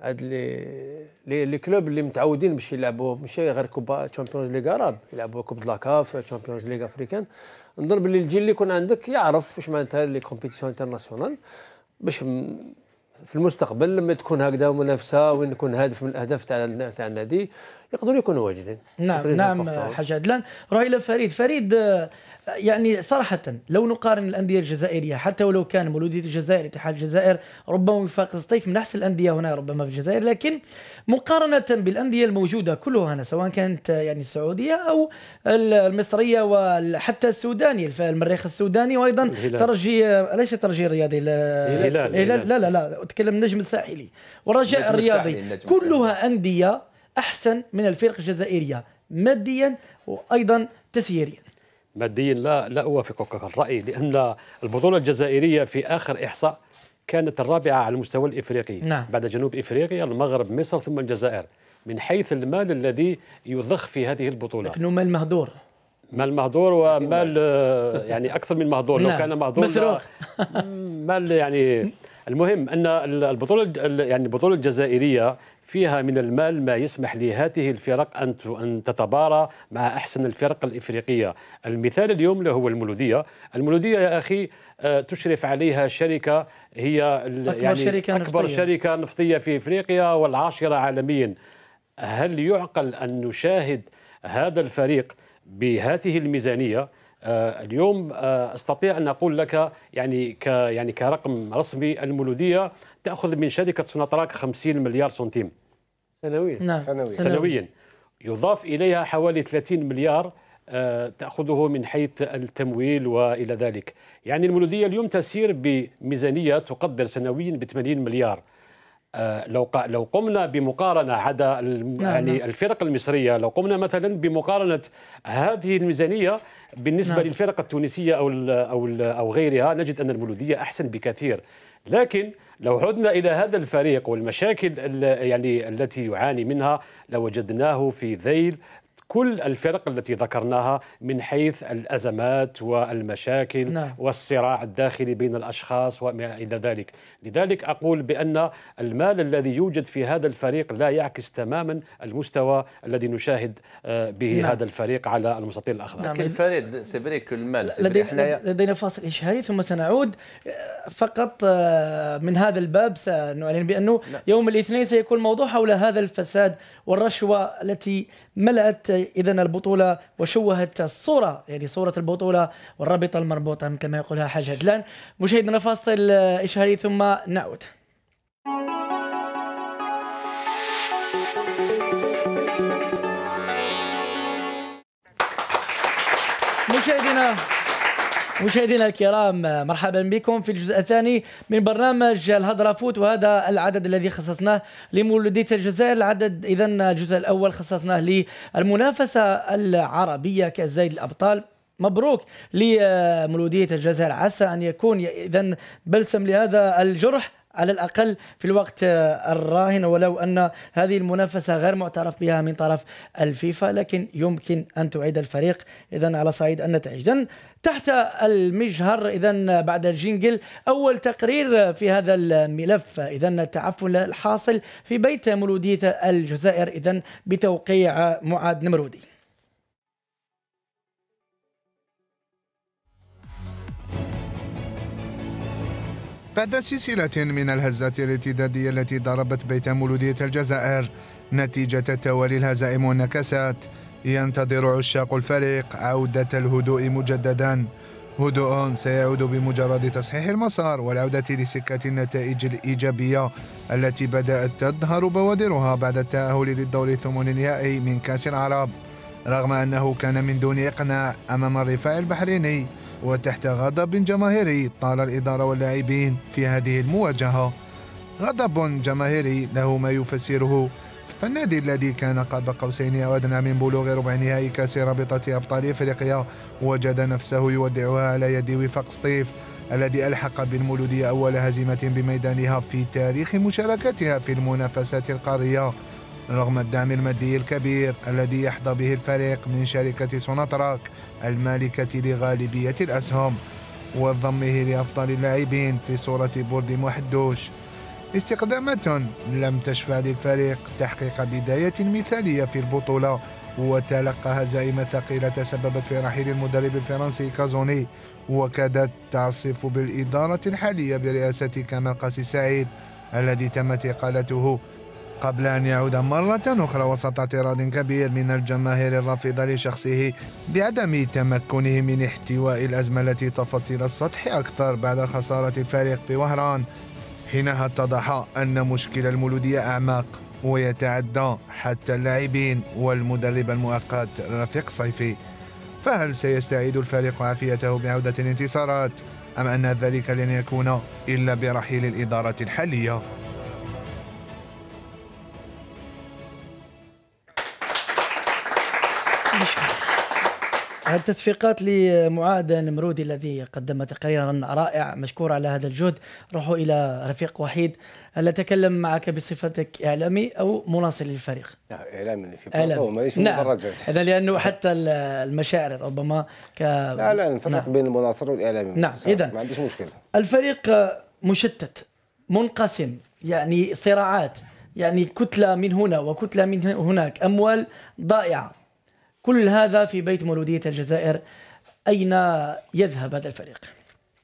هاد لي لي كلوب اللي متعودين باش يلعبوا ماشي غير كوبا تشامبيونز ليغ عرب يلعبوا كوب لا كاف تشامبيونز ليغ افريكان نظن باللي الجيل اللي يكون عندك يعرف واش معناتها لي كومبيتيسيون انترناسيونال باش في المستقبل لما تكون هكذا منافسه وين يكون هدف من الاهداف تاع تاع النادي يقدروا يكونوا واجدين نعم نعم حجاد لان روح الى فريد فريد آه، يعني صراحة لو نقارن الأندية الجزائرية حتى ولو كان مولودية الجزائر اتحاد الجزائر ربما يفاقس الطيف من أحسن الأندية هنا ربما في الجزائر لكن مقارنة بالأندية الموجودة كلها هنا سواء كانت آه، يعني السعودية أو المصرية وحتى السوداني المريخ السوداني وأيضا ترجي آه، ليس ترجي رياضي الهلال لا لا لا أتكلم النجم الساحلي والرجاء الرياضي كلها أندية احسن من الفرق الجزائريه ماديا وايضا تسييريا ماديا لا لا اوافقك الراي لان البطوله الجزائريه في اخر احصاء كانت الرابعه على المستوى الافريقي نعم. بعد جنوب افريقيا المغرب مصر ثم الجزائر من حيث المال الذي يضخ في هذه البطوله لكنه مال مهدور مال مهدور ومال يعني اكثر من مهدور لو نعم. كان مهدور مال يعني المهم ان البطوله يعني البطوله الجزائريه فيها من المال ما يسمح لهذه الفرق أن أن تتبارى مع أحسن الفرق الإفريقية المثال اليوم له هو المولودية المولودية يا أخي آه، تشرف عليها شركة هي أكبر يعني شركة أكبر نفطية. شركة نفطية في إفريقيا والعاشرة عالميا هل يعقل أن نشاهد هذا الفريق بهذه الميزانية آه، اليوم آه، استطيع ان اقول لك يعني ك يعني كرقم رسمي المولوديه تاخذ من شركه سوناطراك 50 مليار سنتيم سنويا نعم سنويا سنويا يضاف اليها حوالي 30 مليار آه، تاخذه من حيث التمويل والى ذلك يعني المولوديه اليوم تسير بميزانيه تقدر سنويا ب 80 مليار آه، لو لو قمنا بمقارنه عدا نعم، نعم. يعني الفرق المصريه لو قمنا مثلا بمقارنه هذه الميزانيه بالنسبه نعم. للفرق التونسيه او الـ او الـ او غيرها نجد ان المولوديه احسن بكثير لكن لو عدنا الى هذا الفريق والمشاكل يعني التي يعاني منها لوجدناه في ذيل كل الفرق التي ذكرناها من حيث الأزمات والمشاكل نعم. والصراع الداخلي بين الأشخاص وما إلى ذلك لذلك أقول بأن المال الذي يوجد في هذا الفريق لا يعكس تماما المستوى الذي نشاهد آه، به نعم. هذا الفريق على المستطيل الأخضر نعم. لكن فريد سيبريك المال لدي... لدينا فاصل إشهاري ثم سنعود آه، فقط آه، من هذا الباب سنعلن بأنه نعم. يوم الاثنين سيكون موضوع حول هذا الفساد والرشوة التي ملأت اذا البطوله وشوهت الصوره يعني صوره البطوله والرابطه المربوطه كما يقولها حاج هدلان مشاهدنا فاصل آه، اشهاري ثم نعود مشاهدينا مشاهدينا الكرام مرحبا بكم في الجزء الثاني من برنامج الهضره فوت وهذا العدد الذي خصصناه لمولوديه الجزائر العدد اذا الجزء الاول خصصناه للمنافسه العربيه كزايد الابطال مبروك لمولوديه الجزائر عسى ان يكون اذا بلسم لهذا الجرح على الاقل في الوقت الراهن ولو ان هذه المنافسه غير معترف بها من طرف الفيفا لكن يمكن ان تعيد الفريق اذا على صعيد النتائج اذا تحت المجهر اذا بعد الجينجل اول تقرير في هذا الملف اذا التعفن الحاصل في بيت مولوديه الجزائر اذا بتوقيع معاد نمرودي بعد سلسلة من الهزات الارتدادية التي ضربت بيت مولودية الجزائر نتيجة توالي الهزائم والنكسات ينتظر عشاق الفريق عودة الهدوء مجددا هدوء سيعود بمجرد تصحيح المسار والعودة لسكة النتائج الإيجابية التي بدأت تظهر بوادرها بعد التأهل للدور الثمن النهائي من كأس العرب رغم أنه كان من دون إقناع أمام الرفاع البحريني وتحت غضب جماهيري طال الإدارة واللاعبين في هذه المواجهة غضب جماهيري له ما يفسره فالنادي الذي كان قاب قوسين او ادنى من بلوغ ربع نهائي كاس رابطه ابطال افريقيا وجد نفسه يودعها على يد وفاق سطيف الذي الحق بالمولوديه اول هزيمه بميدانها في تاريخ مشاركتها في المنافسات القاريه رغم الدعم المادي الكبير الذي يحظى به الفريق من شركة سوناتراك المالكة لغالبية الأسهم وضمه لأفضل اللاعبين في صورة بورد محدوش استقدامات لم تشفع للفريق تحقيق بداية مثالية في البطولة وتلقى هزائم ثقيلة تسببت في رحيل المدرب الفرنسي كازوني وكادت تعصف بالإدارة الحالية برئاسة كامل قاسي سعيد الذي تمت إقالته قبل أن يعود مرة أخرى وسط اعتراض كبير من الجماهير الرافضة لشخصه بعدم تمكنه من احتواء الأزمة التي طفت إلى السطح أكثر بعد خسارة الفريق في وهران حينها اتضح أن مشكل المولودية أعمق ويتعدى حتى اللاعبين والمدرب المؤقت رفيق صيفي فهل سيستعيد الفريق عافيته بعودة الانتصارات أم أن ذلك لن يكون إلا برحيل الإدارة الحالية؟ التصفيقات لمعاد نمرودي الذي قدم تقريرا رائع مشكور على هذا الجهد روحوا الى رفيق وحيد هل تكلم معك بصفتك اعلامي او مناصر للفريق؟ اعلامي في بلطو ماليش نعم. هذا لانه حتى المشاعر ربما ك لا لا الفرق نعم. بين المناصر والاعلامي نعم اذا ما عنديش مشكله الفريق مشتت منقسم يعني صراعات يعني كتله من هنا وكتله من هناك اموال ضائعه كل هذا في بيت مولودية الجزائر أين يذهب هذا الفريق؟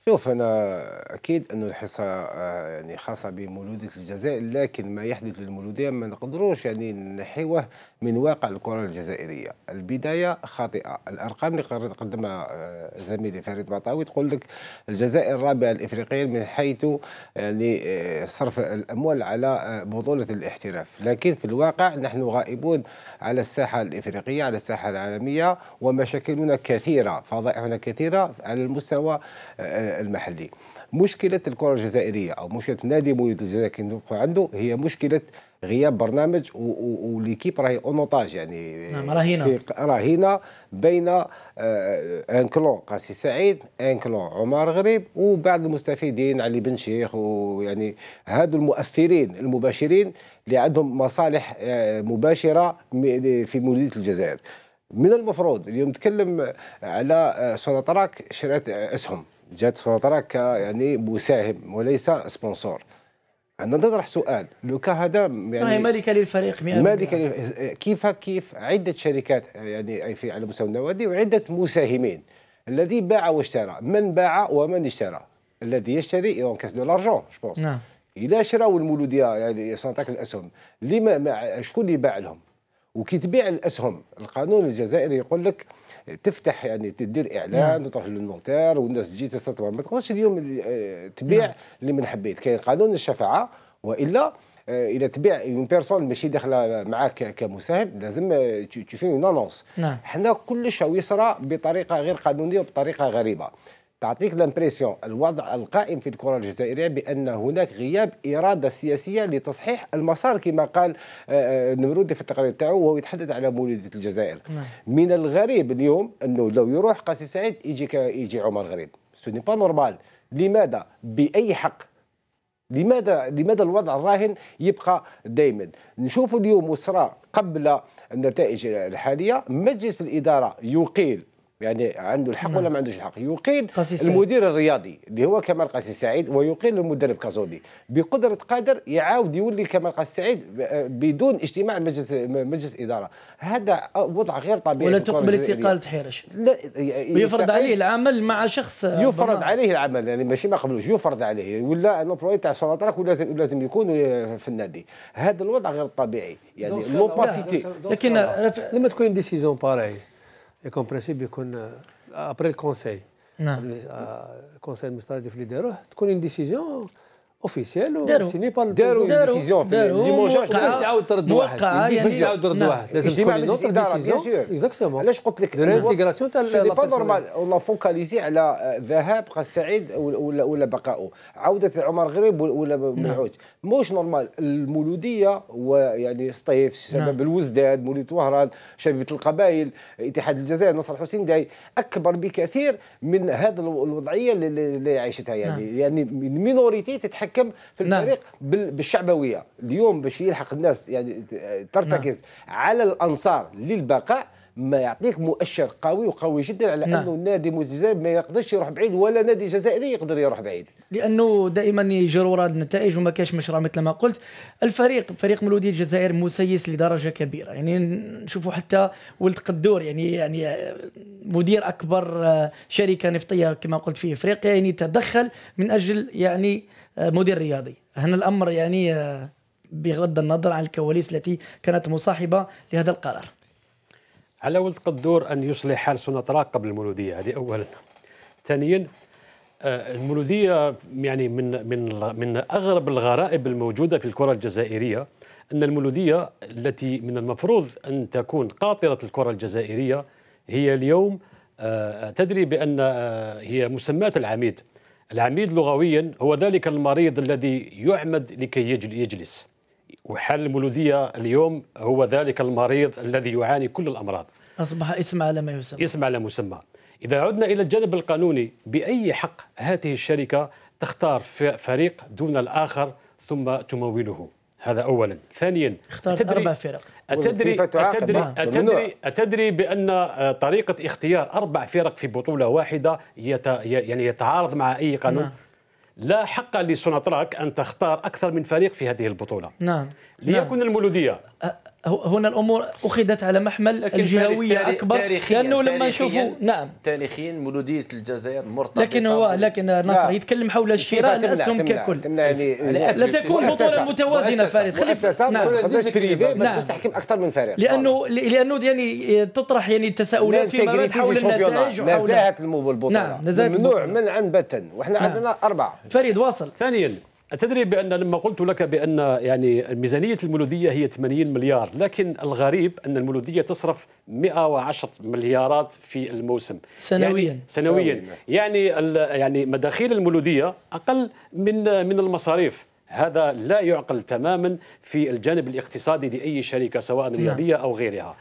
شوف انا اكيد انه الحصه آه، يعني خاصه بمولوديه الجزائر لكن ما يحدث للمولوديه ما نقدروش يعني نحيوه من واقع الكرة الجزائرية البداية خاطئة الأرقام اللي قدمها آه، زميلي فريد بطاوي تقول لك الجزائر الرابعة الإفريقية من حيث يعني آه، صرف الأموال على آه، بطولة الاحتراف لكن في الواقع نحن غائبون على الساحة الإفريقية على الساحة العالمية ومشاكلنا كثيرة فضائحنا كثيرة على المستوى المحلي مشكلة الكرة الجزائرية أو مشكلة نادي مولود الجزائر عنده هي مشكلة غياب برنامج وليكيب راهي اونوطاج يعني نعم راهينا راهينا بين آه، ان كلون قاسي سعيد ان كلون عمر غريب وبعض المستفيدين علي بن شيخ ويعني هادو المؤثرين المباشرين اللي عندهم مصالح آه، مباشره في مولوديه الجزائر من المفروض اليوم نتكلم على آه، سوناطراك شريت اسهم جات سوناطراك يعني مساهم وليس سبونسور عندنا نطرح سؤال لو كان هذا يعني مالكه للفريق مالكه للف... كيف كيف عده شركات يعني في على مستوى النوادي وعده مساهمين الذي باع واشترى من باع ومن اشترى الذي يشتري كاس دو لارجون جو بونس نعم الا شراو المولوديه يعني سنعطيك الاسهم لما شكون اللي باع لهم وكي تبيع الاسهم القانون الجزائري يقول لك تفتح يعني تدير اعلان نعم. وتروح للنوتير والناس تجي تستثمر ما تقدرش اليوم آه، تبيع نعم. اللي من حبيت كاين قانون الشفاعه والا آه، الى تبيع اون بيرسون ماشي داخله معاك كمساهم لازم تو اون انونس حنا كلش يصرى بطريقه غير قانونيه وبطريقه غريبه تعطيك لامبريسيون الوضع القائم في الكره الجزائريه بان هناك غياب اراده سياسيه لتصحيح المسار كما قال النمرودي آه، آه، في التقرير تاعو وهو يتحدث على مولوديه الجزائر نعم. من الغريب اليوم انه لو يروح قاسي سعيد يجي يجي عمر غريب سو با نورمال لماذا باي حق لماذا لماذا الوضع الراهن يبقى دائما نشوف اليوم وصرا قبل النتائج الحاليه مجلس الاداره يقيل يعني عنده الحق نعم. ولا ما عندوش الحق يقيل المدير الرياضي اللي هو كمال قاسي سعيد ويقيل المدرب كازودي بقدره قادر يعاود يولي كمال قاسي سعيد آه، بدون اجتماع مجلس مجلس اداره هذا وضع غير طبيعي ولا تقبل استقاله حيرش لا يفرض عليه العمل مع شخص يفرض ضمان. عليه العمل يعني ماشي ما قبلوش يفرض عليه ولا لوبروي تاع سلطرك ولازم لازم يكون آه، في النادي هذا الوضع غير طبيعي يعني لوباسيتي لكن لما تكون ديسيزيون باراي اي كومبريسيب يكون ابري الكونساي نعم الكونساي المستهدف اللي داروه تكون اون ديسيزيون اوفيسيال سيني با داروا ديسيزيون في دارو علاش تعاود ترد واحد ديسيزيون تعاود ترد واحد لازم تجمع من دارو بيان سور اكزاكتومون علاش قلت لك الانتيغراسيون تاع دارو با نورمال دارو فوكاليزي على ذهاب دارو سعيد ولا ولا دارو عوده عمر غريب ولا دارو موش نورمال المولوديه ويعني سطيف شباب الوزداد مولود وهران شبيبه القبائل اتحاد الجزائر نصر حسين داي اكبر بكثير من هذه الوضعيه اللي دارو يعني يعني مينوريتي تتحكم يتحكم في نعم. الفريق نعم. بالشعبويه اليوم باش يلحق الناس يعني ترتكز نعم. على الانصار للبقاء ما يعطيك مؤشر قوي وقوي جدا على نعم. انه النادي الجزائري ما يقدرش يروح بعيد ولا نادي جزائري يقدر يروح بعيد لانه دائما يجروا وراء النتائج وما كاش مشروع مثل ما قلت الفريق فريق ملودي الجزائر مسيس لدرجه كبيره يعني نشوفوا حتى ولد قدور يعني يعني مدير اكبر شركه نفطيه كما قلت في افريقيا يعني تدخل من اجل يعني آه، مدير رياضي هنا الأمر يعني آه، بغض النظر عن الكواليس التي كانت مصاحبة لهذا القرار على ولد قدور أن يصلح حال سنترا قبل المولودية هذه أولا ثانيا آه، المولودية يعني من من من أغرب الغرائب الموجودة في الكرة الجزائرية أن المولودية التي من المفروض أن تكون قاطرة الكرة الجزائرية هي اليوم تدري بأن هي مسماة العميد العميد لغويا هو ذلك المريض الذي يعمد لكي يجلس وحال المولودية اليوم هو ذلك المريض الذي يعاني كل الأمراض أصبح اسم على ما يسمى اسم على مسمى إذا عدنا إلى الجانب القانوني بأي حق هذه الشركة تختار فريق دون الآخر ثم تموله هذا أولا ثانيا اختارت أربع فرق أتدري أتدري نعم. أتدري, أتدري بأن آه، طريقة اختيار أربع فرق في بطولة واحدة يت يعني يتعارض مع أي قانون نعم. لا حق لسوناتراك أن تختار أكثر من فريق في هذه البطولة نعم, نعم. ليكن نعم. المولودية هنا الامور اخذت على محمل الجهويه اكبر تاريخياً لانه لما نشوفوا نعم تاريخيا مولوديه الجزائر مرتبطه لكن هو لكن نصر لا. نعم. يتكلم حول الشراء الاسهم ككل يعني- لا يعني تكون بطوله متوازنه فارس خلي نعم نعم اكثر من فريق لانه لانه يعني تطرح يعني تساؤلات في مرات حول النتائج وحول نزاهه البطوله نعم نزاهه ممنوع من عن بتن وحنا نعم. عندنا اربعه فريد واصل ثانيا أتدري بان لما قلت لك بان يعني ميزانيه المولوديه هي 80 مليار لكن الغريب ان المولوديه تصرف 110 مليارات في الموسم سنويا يعني سنويا يعني يعني مداخيل المولوديه اقل من من المصاريف هذا لا يعقل تماما في الجانب الاقتصادي لاي شركه سواء نعم. رياضيه او غيرها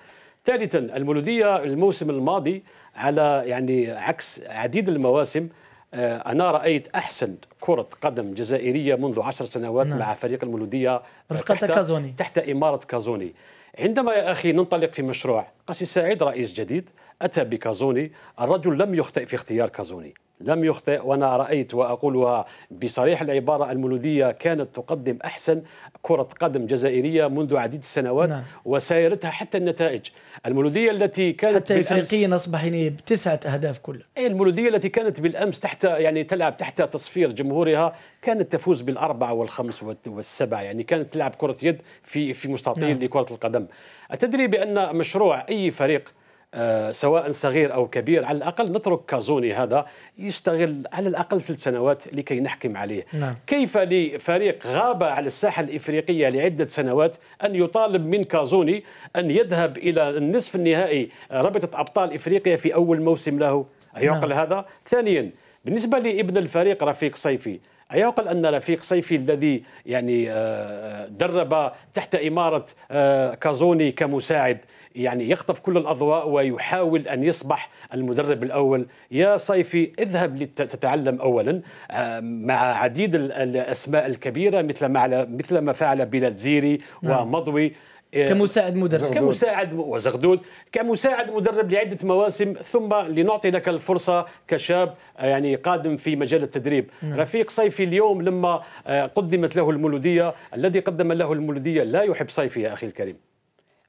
ثالثا المولوديه الموسم الماضي على يعني عكس عديد المواسم آه، أنا رأيت أحسن كرة قدم جزائرية منذ عشر سنوات نعم. مع فريق المولودية آه، تحت, كازوني. تحت إمارة كازوني عندما يا أخي ننطلق في مشروع قسي سعيد رئيس جديد أتى بكازوني الرجل لم يخطئ في اختيار كازوني لم يخطئ وأنا رأيت وأقولها بصريح العبارة المولودية كانت تقدم أحسن كرة قدم جزائرية منذ عديد السنوات نعم. وسيرتها حتى النتائج المولودية التي كانت حتى اصبح يعني بتسعة أهداف كلها أي المولودية التي كانت بالأمس تحت يعني تلعب تحت تصفير جمهورها كانت تفوز بالأربعة والخمس والسبعة يعني كانت تلعب كرة يد في في مستطيل نعم. لكرة القدم أتدري بأن مشروع أي فريق آه، سواء صغير او كبير على الاقل نترك كازوني هذا يشتغل على الاقل ثلاث سنوات لكي نحكم عليه نعم. كيف لفريق غاب على الساحه الافريقيه لعده سنوات ان يطالب من كازوني ان يذهب الى النصف النهائي رابطه ابطال افريقيا في اول موسم له ايعقل نعم. هذا ثانيا بالنسبه لابن الفريق رفيق صيفي أيعقل أن رفيق صيفي الذي يعني آه، درب تحت إمارة آه، كازوني كمساعد يعني يخطف كل الأضواء ويحاول أن يصبح المدرب الأول يا صيفي اذهب لتتعلم أولا آه، مع عديد الأسماء الكبيرة مثل ما, مثل ما فعل بلاتزيري نعم. ومضوي آه، كمساعد مدرب كمساعد وزغدود كمساعد مدرب لعده مواسم ثم لنعطي لك الفرصه كشاب آه، يعني قادم في مجال التدريب نعم. رفيق صيفي اليوم لما قدمت له المولوديه الذي قدم له المولوديه لا يحب صيفي يا اخي الكريم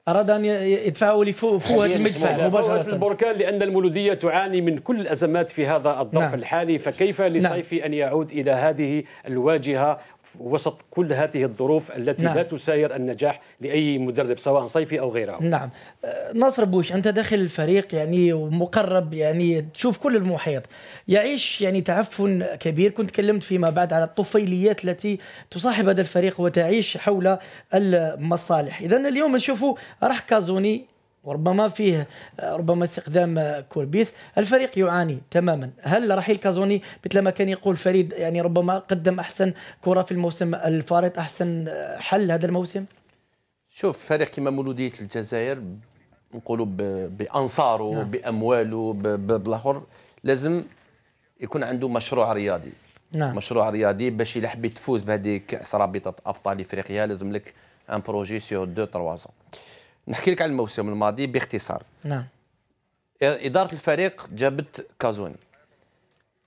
اراد ان يدفعه لفوهه المدفع مباشره البركان لان المولوديه تعاني من كل الازمات في هذا الظرف نعم. الحالي فكيف لصيفي نعم. ان يعود الى هذه الواجهه وسط كل هذه الظروف التي نعم. لا تساير النجاح لأي مدرب سواء صيفي أو غيره نعم أه، ناصر بوش أنت داخل الفريق يعني ومقرب يعني تشوف كل المحيط يعيش يعني تعفن كبير كنت تكلمت فيما بعد على الطفيليات التي تصاحب هذا الفريق وتعيش حول المصالح إذا اليوم نشوفوا راح كازوني وربما فيه ربما استخدام كوربيس الفريق يعاني تماما هل رحيل كازوني مثل ما كان يقول فريد يعني ربما قدم احسن كره في الموسم الفارط احسن حل هذا الموسم شوف فريق كما مولوديه الجزائر نقولوا بانصاره نعم. بامواله بالاخر لازم يكون عنده مشروع رياضي نعم. مشروع رياضي باش الا حبيت تفوز بهذيك رابطه ابطال افريقيا لازم لك ان بروجي سور دو 3 نحكي لك على الموسم الماضي باختصار نعم اداره الفريق جابت كازوني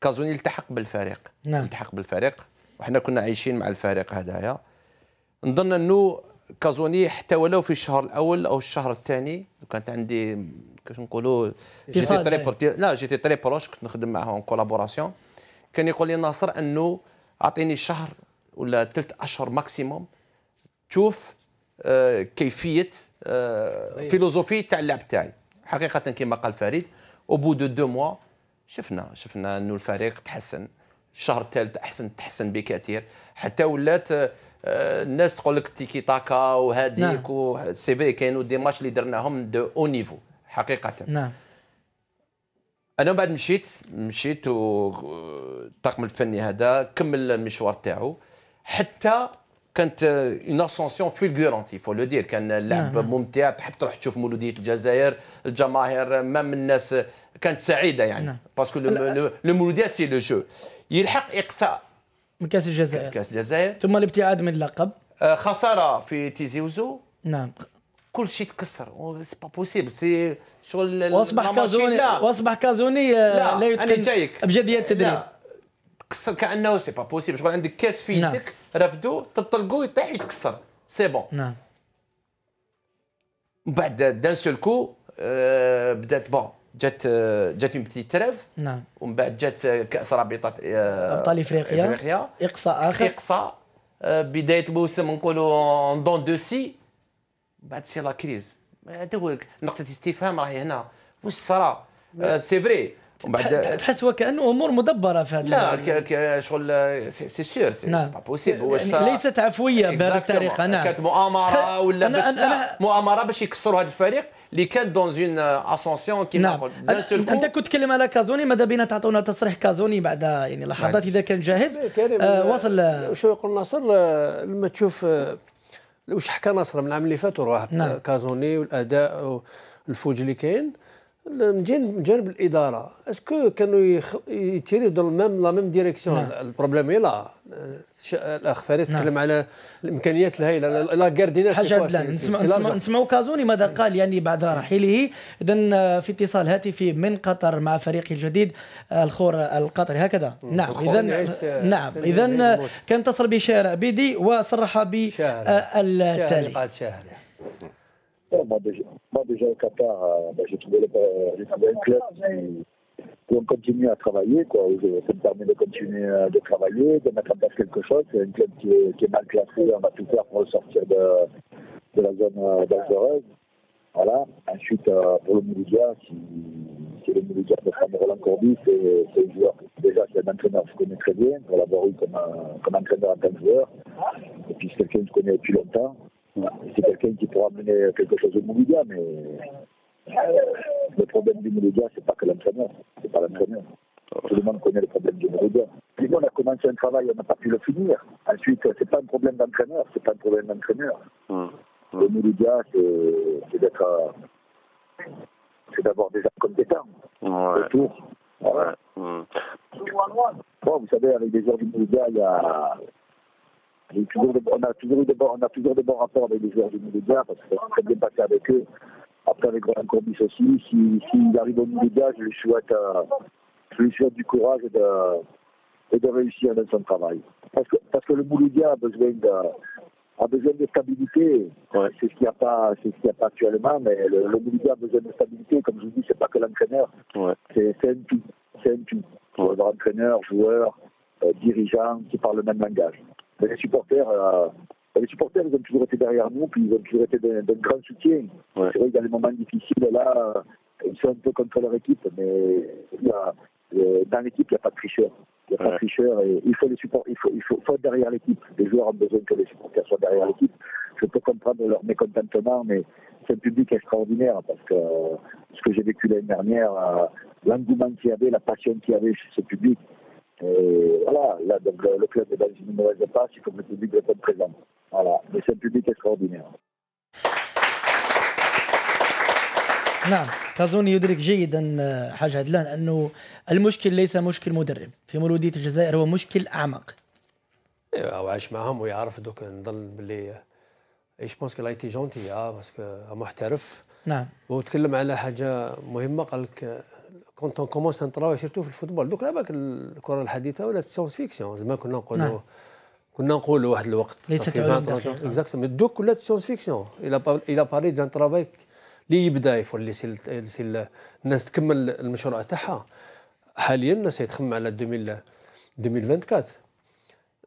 كازوني التحق بالفريق نعم التحق بالفريق وحنا كنا عايشين مع الفريق هذايا نظن انه كازوني حتى ولو في الشهر الاول او الشهر الثاني كانت عندي كاش نقولوا جيتي تري إيه. بر... لا جيتي تري بروش كنت نخدم معهم كولابوراسيون كان يقول لي ناصر انه اعطيني شهر ولا ثلاث اشهر ماكسيموم تشوف آه، كيفيه آه، طيب. فيلوزوفي تاع اللعب تاعي حقيقه كما قال فريد اوبو دو دو موا شفنا شفنا انه الفريق تحسن الشهر الثالث احسن تحسن بكثير حتى ولات آه، الناس تقول لك تيكي تاكا وهذيك نعم. سي في كانوا دي ماتش اللي درناهم دو او نيفو حقيقه نعم انا بعد مشيت مشيت والطاقم الفني هذا كمل المشوار تاعو حتى كانت اون اسونسيون فولغورونت يفو لو دير كان اللعب نعم. ممتع تحب تروح تشوف مولوديه الجزائر الجماهير مام الناس كانت سعيده يعني باسكو نعم. لو مولوديه سي لو جو يلحق اقصاء من كاس الجزائر كاس الجزائر ثم الابتعاد من اللقب آه، خساره في تيزي وزو نعم كل شيء تكسر سي با بوسيبل سي شغل واصبح كازوني واصبح آه، كازوني لا, لا يتقن انا جايك بجديه التدريب كسر كانه سي با بوسيبل شغل عندك كاس في نعم. يدك رفدو تطلقو يطيح يتكسر سي بون نعم من بعد دان سول كو بدات بون جات آه، جات اون بتي تريف نعم ومن بعد جات آه، كاس رابطه آه، ابطال افريقيا افريقيا اقصى اخر اقصى بدايه الموسم نقولوا دون دو سي بعد سي لا كريز هذا هو نقطه الاستفهام راهي هنا واش صرا سي فري وبعد تحس وكانه امور مدبره في هذا لا شغل سي سور سي نعم. با بوسيبل يعني ليست عفويه بهذه الطريقه نعم كانت مؤامره ولا أنا... أنا... أنا... مؤامره باش يكسروا هذا الفريق اللي كان دون اون اسونسيون كيما نعم. نقول انت كنت تكلم على كازوني ماذا بينا تعطونا تصريح كازوني بعد يعني لحظات نعم. اذا كان جاهز آه وصل شو يقول ناصر لما تشوف آه، واش حكى ناصر من العام اللي فات وراه نعم. كازوني والاداء الفوج اللي كاين من جانب من جانب الاداره اسكو كانوا يخ... يتيريو دو ميم لا ميم ديريكسيون نعم. البروبليم لا الاخ فريد نعم. تكلم على الامكانيات الهائله لا غاردينا حاجه بلان نسمع نسمع كازوني ماذا قال يعني بعد رحيله اذا آه، في اتصال هاتفي من قطر مع فريقه الجديد آه، الخور القطري هكذا نعم اذا آه، نعم اذا كان اتصل بشارع بيدي وصرح بالتالي moi, déjà, moi, déjà, au Qatar, euh, bah, euh, j'ai trouvé, un club qui, on ont à travailler. Quoi. Ça me permet de continuer euh, de travailler, de mettre en place quelque chose. C'est un club qui est, mal classé. On va tout faire pour le sortir de, de la zone dangereuse. Voilà. Ensuite, pour le Mouloudia, c'est le Mouridia de françois Roland courby c'est un joueur, déjà, c'est un entraîneur que je connais très bien, pour a eu comme, comme entraîneur en tant que joueur. Et puis, c'est quelqu'un que je connais depuis longtemps. C'est quelqu'un qui pourra amener quelque chose au Moulidia, mais euh, le problème du ce c'est pas que l'entraîneur. C'est pas l'entraîneur. Ah Tout le monde connaît le problème du Moulidia. Puis on a commencé un travail, on n'a pas pu le finir. Ensuite, c'est pas un problème d'entraîneur, c'est pas un problème d'entraîneur. Mmh, mmh. Le Moulidia, c'est d'être euh, c'est d'avoir des gens compétents autour. Mmh. Bon, vous savez, avec des gens du Moulidia, il y a on, a toujours de bons, rapports avec les joueurs du Moulidia parce que ça s'est bien passé avec eux. Après, avec Roland courbis aussi, s'il arrive au Moulidia euh, je lui souhaite, du courage et de, réussir dans son travail. Parce que, le Moulidia a besoin de, stabilité. C'est ce qu'il n'y a, pas, actuellement, mais le, le a besoin de stabilité. Comme je vous dis, c'est pas que l'entraîneur, c'est, un tout. C'est un tout. joueur, euh, dirigeant qui parle le même langage les supporters, euh, les supporters, ils ont toujours été derrière nous, puis ils ont toujours été d'un grand soutien. C'est vrai qu'il y a des moments difficiles, là, euh, ils sont un peu contre leur équipe, mais euh, dans l'équipe, il n'y a pas de tricheur. Il n'y a pas de tricheur et il faut les support, il faut, il faut, faut être derrière l'équipe. Les joueurs ont besoin que les supporters soient derrière l'équipe. Je peux comprendre leur mécontentement, mais c'est un public extraordinaire parce que ce que j'ai vécu l'année dernière, l'engouement qu'il y avait, la passion qu'il y avait chez ce public, Et voilà, là, donc, le, club est dans une mauvaise passe, il faut que le public soit présent. Voilà, mais c'est un public extraordinaire. نعم كازوني يدرك جيدا آه، حاج عدلان انه المشكل ليس مشكل مدرب في مولوديه الجزائر هو مشكل اعمق ايوا هو عايش معاهم ويعرف دوك نظن باللي اي جو بونس كي لايتي جونتي اه باسكو محترف نعم وتكلم على حاجه مهمه قال لك كونت اون كومونس نطراو سيرتو في الفوتبول دوك بالك الكره الحديثه ولا سيونس فيكسيون زعما كنا نقولوا نعم. كنا نقولوا واحد الوقت اكزاكتومون دوك كلها سيونس فيكسيون الى باري دان ترافاي اللي يبدا يفور لي يسي الناس تكمل المشروع تاعها حاليا الناس يتخمم على 2024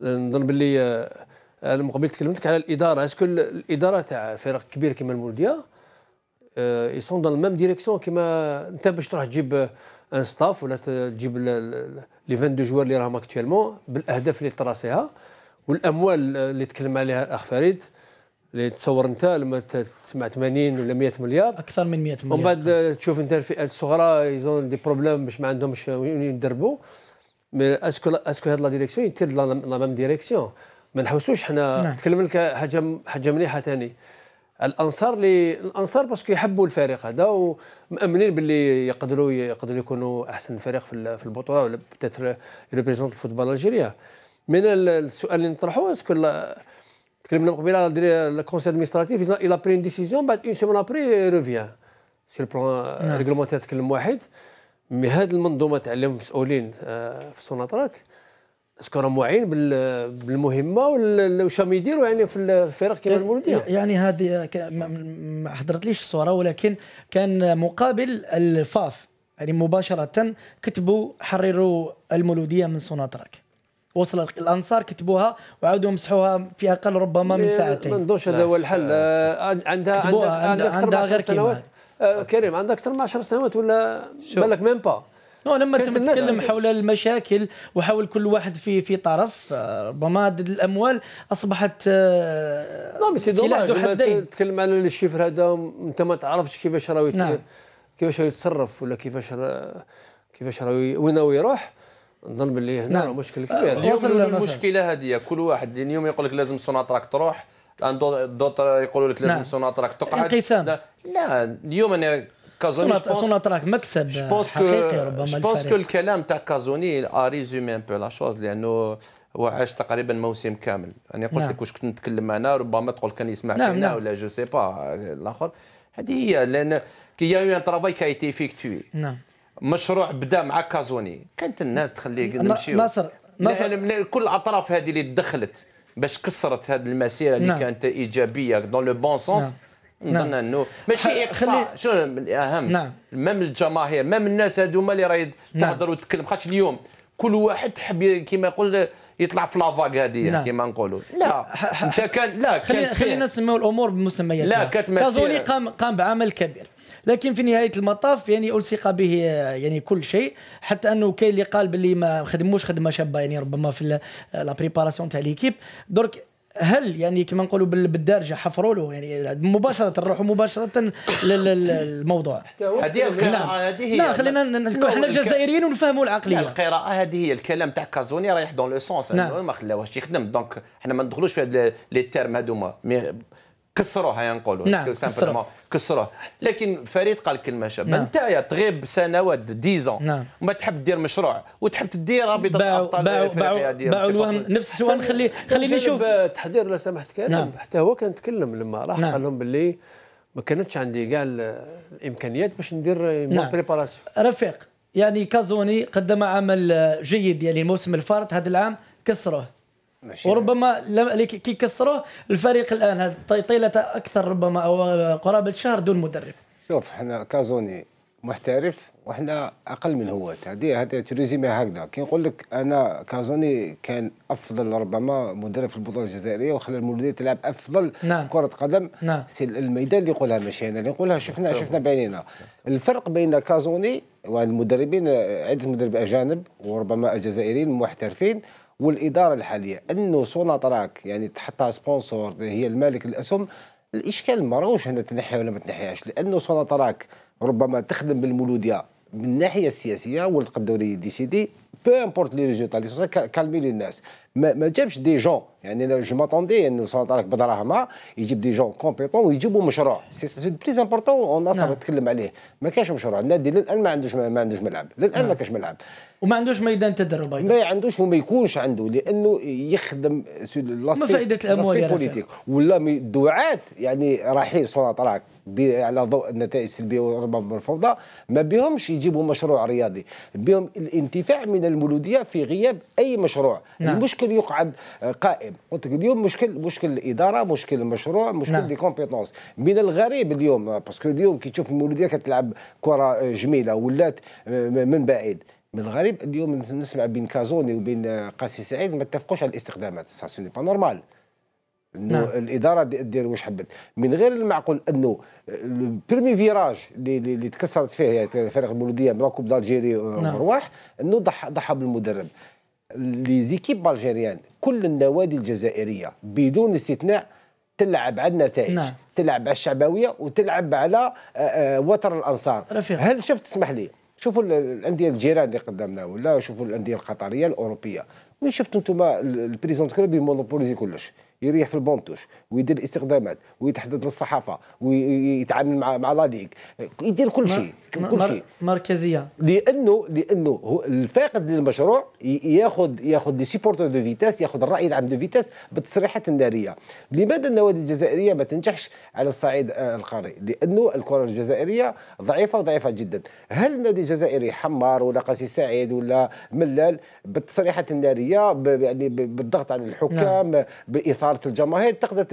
نظن باللي آه، انا من قبل تكلمت على الاداره اسكو الاداره تاع فرق كبيره كيما المولوديه Euh, ils sont dans la même direction انت باش تروح تجيب ان ستاف ولا تجيب لي 22 جوار اللي راهم اكتوالمون بالاهداف اللي تراسيها والاموال اللي تكلم عليها الاخ فريد اللي تصور انت لما تسمع 80 ولا 100 مليار اكثر من 100 مليار ومن بعد تشوف انت الفئات الصغرى ايزون دي بروبليم باش ما عندهمش وين يدربوا مي اسكو اسكو هاد لا ديريكسيون يتير لا ميم ديريكسيون ما نحوسوش حنا نتكلم لك حاجه حاجه مليحه ثاني الانصار لي الانصار باسكو يحبوا الفريق هذا ومؤمنين باللي يقدروا يقدروا يكونوا احسن فريق في البطوله ولا بتاتر ريبريزونت الفوتبال الجيريا من السؤال اللي نطرحه اسكو تكلمنا قبيله على الكونسيل ادمينستراتيف الى بري اون ديسيزيون بعد اون سيمون ابري روفيان سي بلون ريغلومونتير تكلم واحد مي هذه المنظومه تاع المسؤولين آه، في سوناطراك اسكو راه معين بالمهمه ولا واش راهم يديروا يعني في الفرق كيما المولوديه يعني هذه ما حضرتليش الصوره ولكن كان مقابل الفاف يعني مباشره كتبوا حرروا المولوديه من سوناتراك وصل الانصار كتبوها وعاودوا مسحوها في اقل ربما من إيه، ساعتين ما نظنش هذا هو الحل عندها عندها عندها غير سنوات آه، كريم عندها اكثر من 10 سنوات ولا بالك ميم با نو لما تتكلم حول المشاكل وحول كل واحد في في طرف آه، ربما الاموال اصبحت آه، نو مي سي تتكلم على الشيفر هذا انت ما تعرفش كيفاش راه نعم. كيفاش يتصرف ولا كيفاش كيفاش راه وين هو يروح نظن باللي هنا نعم. مشكل كبير آه، اليوم المشكله هذه كل واحد اليوم يقول لك لازم سوناتراك تروح دوتر يقولوا لك لازم نعم. سوناتراك تقعد انقسام لا اليوم انا كازوني سون اتراك مكسب حقيقي ربما بونس كو الكلام تاع كازوني اريزومي ان بو لا شوز لانه هو عاش تقريبا موسم كامل انا قلت نعم. لك واش كنت نتكلم انا ربما تقول كان يسمع نعم فينا نعم. ولا جو سي با الاخر هذه هي لان كي يا ان ترافاي كي ايتي فيكتوي نعم مشروع بدا مع كازوني كانت الناس تخليه يمشي ناصر ناصر كل الاطراف هذه اللي دخلت باش كسرت هذه المسيره اللي نعم. كانت ايجابيه دون لو بون سونس نعم. نعم. نظن انه ماشي اقصاء شنو الاهم نعم مام الجماهير مام الناس هذوما اللي راهي نعم. تهضر وتتكلم خاطش اليوم كل واحد حب كيما يقول يطلع في لافاك هذه نعم. كيما نقولوا لا انت كان لا كان خلينا نسميو الامور بمسمياتها لا كانت كازولي قام قام بعمل كبير لكن في نهايه المطاف يعني الصق به يعني كل شيء حتى انه كاين اللي قال باللي ما خدموش خدمه شابه يعني ربما في لا بريباراسيون تاع ليكيب درك هل يعني كما نقولوا بالدارجه حفروا له يعني مباشره نروحوا مباشره للموضوع هذه القراءه نعم. هذه هي لا خلينا احنا الجزائريين ونفهموا العقليه القراءه هذه هي الكلام تاع كازوني رايح دون لو سونس ما خلاوهش يخدم دونك احنا ما ندخلوش في هاد لي تيرم هذوما مي كسروه ينقولوا نعم كسروه كسروها لكن فريد قال كلمه شابه نعم. انت يا تغيب سنوات ديزون نعم وما تحب دير مشروع وتحب تدير رابطه باو ابطال باو افريقيا ديال باو الوهم نفس السؤال نخلي خليني نشوف تحضير لو سمحت كلام نعم. حتى هو كان تكلم لما راح نعم. قال لهم باللي ما كانتش عندي كاع الامكانيات باش ندير نعم. بريباراسيون رفيق يعني كازوني قدم عمل جيد يعني موسم الفارط هذا العام كسروه ماشي وربما لم... كي كسروه الفريق الان طيله اكثر ربما او قرابه شهر دون مدرب شوف احنا كازوني محترف وحنا اقل من هواة هذه هذه تريزيمي هكذا كي نقول لك انا كازوني كان افضل ربما مدرب في البطوله الجزائريه وخلى المولوديه تلعب افضل نعم. كره قدم نعم. سي الميدان اللي يقولها ماشي انا اللي نقولها شفنا شفنا بعينينا الفرق بين كازوني والمدربين عده مدرب اجانب وربما جزائريين محترفين والاداره الحاليه انه سوناتراك يعني تحطها سبونسور هي المالك الاسهم الاشكال ما راهوش هنا تنحي ولا ما تنحيهاش لانه سوناتراك ربما تخدم بالمولوديه من الناحيه السياسيه سي دي بو امبورت لي ريزولتا اللي كالمي الناس ما, ما جابش دي جون يعني انا جو ماتوندي انه سوناتراك بدراهمه يجيب دي جون كومبيتون ويجيبوا مشروع سي بليز امبورتون اون نتكلم عليه ما كاش مشروع النادي للان ما عندوش ما عندوش ملعب للان ما نعم. كاش ملعب وما عندوش ميدان تدرب ما عندوش وما يكونش عنده لانه يخدم ما فائده الاموال يا بوليتيك ولا الدعاة يعني رحيل سرعه راك على ضوء النتائج السلبيه وربما الفوضى ما بهمش يجيبوا مشروع رياضي بهم الانتفاع من المولوديه في غياب اي مشروع نعم. المشكل يقعد قائم قلت لك اليوم مشكل مشكل الاداره مشكل المشروع مشكل نعم. دي كومبيتونس من الغريب اليوم باسكو اليوم كي تشوف المولوديه كتلعب كره جميله ولات آه، من بعيد من الغريب اليوم نسمع بين كازوني وبين قاسي سعيد ما اتفقوش على الاستخدامات سا سوني با نورمال انه نعم. الاداره دير واش حبت من غير المعقول انه البرمي فيراج اللي, اللي تكسرت فيه فريق البلوديه من كوب دالجيري وارواح نعم. انه ضحى ضحى بالمدرب لي زيكيب الجيريان كل النوادي الجزائريه بدون استثناء تلعب على النتائج نعم. تلعب على الشعبويه وتلعب على آه، آه، وتر الانصار رفيق. هل شفت اسمح لي شوفوا الانديه الجيران اللي قدامنا ولا شوفوا الانديه القطريه الاوروبيه وين شفتوا انتم البريزون كلوب يمونوبوليزي كلش يريح في البونتوش ويدير الاستخدامات ويتحدث للصحافه ويتعامل مع مع لا ليغ يدير كل شيء كل شيء مركزيه لانه لانه الفاقد للمشروع ياخذ ياخذ دي سيبورتور دو فيتاس ياخذ الراي العام دو فيتاس بالتصريحات الناريه لماذا النوادي الجزائريه ما تنجحش على الصعيد القاري لانه الكره الجزائريه ضعيفه وضعيفه جدا هل النادي الجزائري حمار ولا قاسي سعيد ولا ملال بالتصريحات الناريه يعني بالضغط على الحكام نعم. باثاره حاره الجماهير تقدر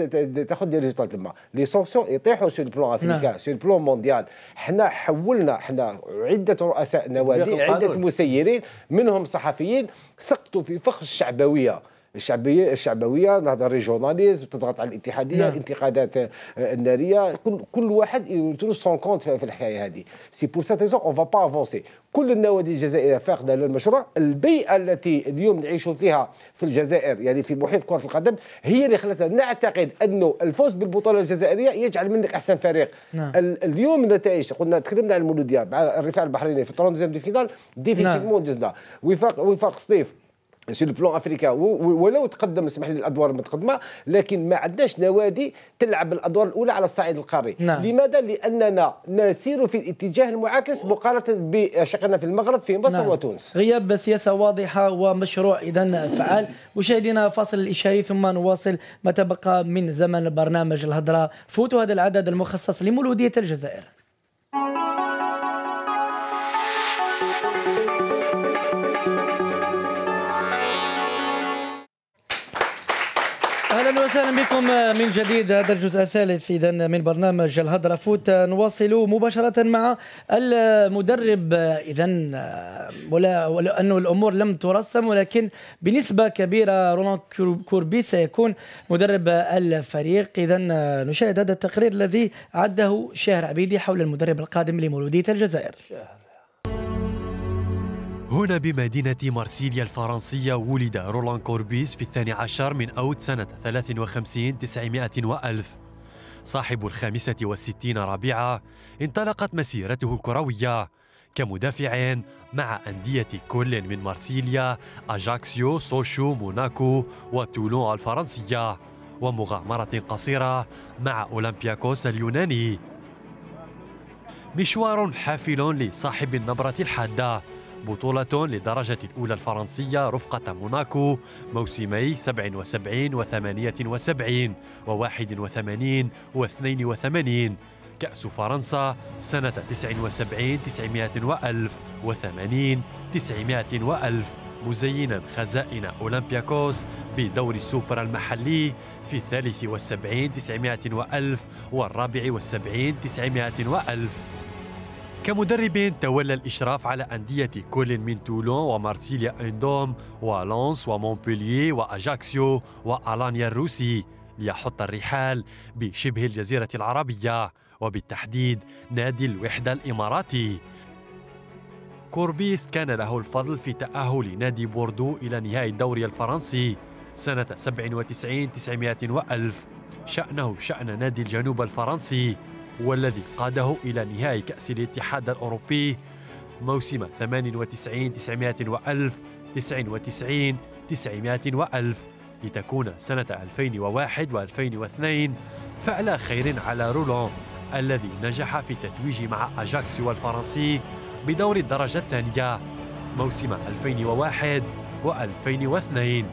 تاخذ ريزولتات تما لي سونكسيون يطيحوا سور البلون افريكان سور البلون مونديال حنا حولنا حنا عده رؤساء نوادي عده مسيرين منهم صحفيين سقطوا في فخ الشعبويه الشعبيه الشعبويه نهضه ريجوناليزم تضغط على الاتحاديه نعم. الانتقادات آه، الناريه كل كل واحد سون كونت في الحكايه هذه سي بور سات اون فا با افونسي كل النوادي الجزائريه فاقده للمشروع البيئه التي اليوم نعيش فيها في الجزائر يعني في محيط كره القدم هي اللي خلتنا نعتقد انه الفوز بالبطوله الجزائريه يجعل منك احسن فريق نعم. اليوم النتائج قلنا تكلمنا على المولوديه مع الرفاع البحريني في 32 دي فينال نعم. ديفيسيلمون جزنا وفاق وفاق سطيف سي لو بلون افريكا ولو تقدم اسمح لي الادوار المتقدمه لكن ما عندناش نوادي تلعب الادوار الاولى على الصعيد القاري نعم. لماذا لاننا نسير في الاتجاه المعاكس مقارنه بشقنا في المغرب في مصر نعم. وتونس غياب سياسه واضحه ومشروع اذا فعال مشاهدينا فاصل الاشاري ثم نواصل ما تبقى من زمن برنامج الهضره فوتوا هذا العدد المخصص لمولوديه الجزائر اهلا وسهلا بكم من جديد هذا الجزء الثالث اذا من برنامج الهضره فوت نواصل مباشره مع المدرب اذا ولا, انه الامور لم ترسم ولكن بنسبه كبيره رونالد كوربي سيكون مدرب الفريق اذا نشاهد هذا التقرير الذي عده شهر عبيدي حول المدرب القادم لمولوديه الجزائر. شهر. هنا بمدينة مارسيليا الفرنسية ولد رولان كوربيس في الثاني عشر من أوت سنة 53 900 وألف صاحب الخامسة والستين ربيعة انطلقت مسيرته الكروية كمدافع مع أندية كل من مارسيليا، أجاكسيو، سوشو، موناكو وتولون الفرنسية ومغامرة قصيرة مع أولمبياكوس اليوناني مشوار حافل لصاحب النبرة الحادة بطولة لدرجة الأولى الفرنسية رفقة موناكو موسمي 77 و 78 و 81 و 82 كأس فرنسا سنة 79 900 1000 و 80 900 1000 مزينا خزائن أولمبياكوس بدور السوبر المحلي في الثالث والسبعين تسعمائة وألف والرابع والسبعين تسعمائة وألف كمدرب تولى الإشراف على أندية كل من تولون ومارسيليا أندوم ولونس ومونبليي وأجاكسيو وألانيا الروسي ليحط الرحال بشبه الجزيرة العربية وبالتحديد نادي الوحدة الإماراتي كوربيس كان له الفضل في تأهل نادي بوردو إلى نهائي الدوري الفرنسي سنة 97 900 وألف شأنه شأن نادي الجنوب الفرنسي والذي قاده إلى نهائي كأس الاتحاد الأوروبي موسم 98 900 وألف 99 900 وألف لتكون سنة 2001 و2002 فعل خير على رولون الذي نجح في التتويج مع أجاكس والفرنسي بدور الدرجة الثانية موسم 2001 و2002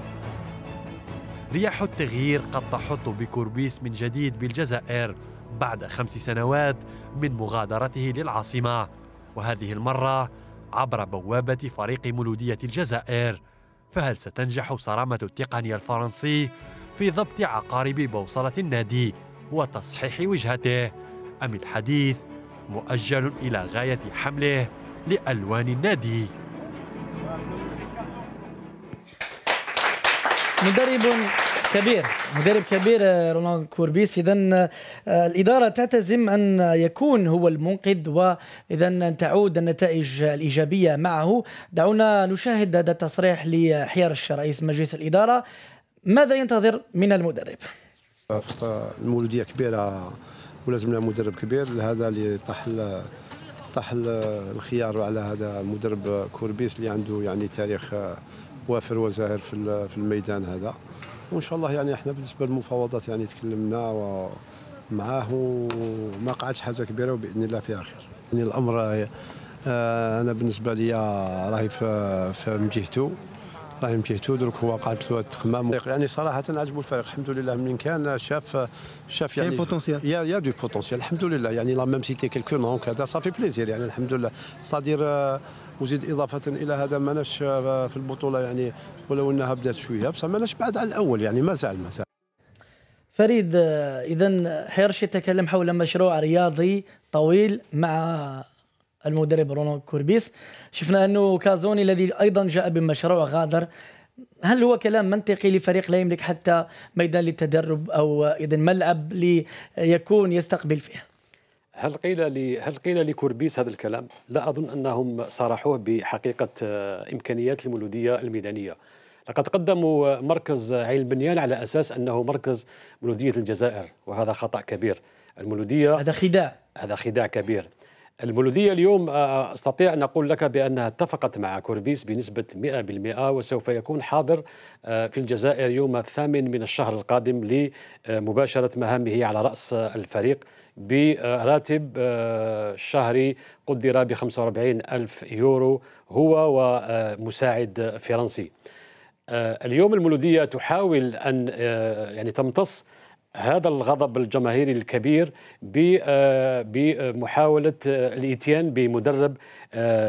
رياح التغيير قد تحط بكوربيس من جديد بالجزائر بعد خمس سنوات من مغادرته للعاصمة وهذه المرة عبر بوابة فريق مولودية الجزائر فهل ستنجح صرامة التقني الفرنسي في ضبط عقارب بوصلة النادي وتصحيح وجهته أم الحديث مؤجل إلى غاية حمله لألوان النادي مدرب كبير مدرب كبير آه، رونالد كوربيس اذا آه، الاداره تعتزم ان يكون هو المنقذ واذا ان تعود النتائج الايجابيه معه دعونا نشاهد هذا التصريح لحيرش رئيس مجلس الاداره ماذا ينتظر من المدرب؟ المولوديه كبيره ولازم لها مدرب كبير لهذا اللي طاح طاح الخيار على هذا المدرب كوربيس اللي عنده يعني تاريخ آه، وافر وزاهر في الميدان هذا وان شاء الله يعني احنا بالنسبه للمفاوضات يعني تكلمنا معاه وما قعدش حاجه كبيره وباذن الله فيها خير يعني الامر آه، انا بالنسبه لي راهي في مجهته راهي مجهته درك هو قعد له التخمام يعني صراحه عجبو الفريق الحمد لله من كان شاف شاف يعني بوتونسيال يا يا دو بوتونسيال الحمد لله يعني لا ميم سيتي كيلكو نون كذا صافي بليزير يعني الحمد لله سادير وزيد اضافه الى هذا ماناش في البطوله يعني ولو انها بدات شويه بصح ماناش بعد على الاول يعني ما زال ما زال فريد اذا حيرش يتكلم حول مشروع رياضي طويل مع المدرب رونو كوربيس شفنا انه كازوني الذي ايضا جاء بمشروع غادر هل هو كلام منطقي لفريق لا يملك حتى ميدان للتدرب او اذا ملعب ليكون يستقبل فيه هل قيل لي هل قيل لكوربيس هذا الكلام؟ لا اظن انهم صرحوه بحقيقه آه، امكانيات المولوديه الميدانيه. لقد قدموا مركز عين البنيان على اساس انه مركز مولوديه الجزائر وهذا خطا كبير. المولوديه هذا خداع هذا خداع كبير المولودية اليوم آه، آه، أستطيع أن أقول لك بأنها اتفقت مع كوربيس بنسبة 100% وسوف يكون حاضر آه، في الجزائر يوم الثامن من الشهر القادم لمباشرة مهامه على رأس الفريق براتب شهري قدر ب 45 ألف يورو هو ومساعد فرنسي اليوم المولودية تحاول أن يعني تمتص هذا الغضب الجماهيري الكبير بمحاولة آه، آه، الإتيان آه، بمدرب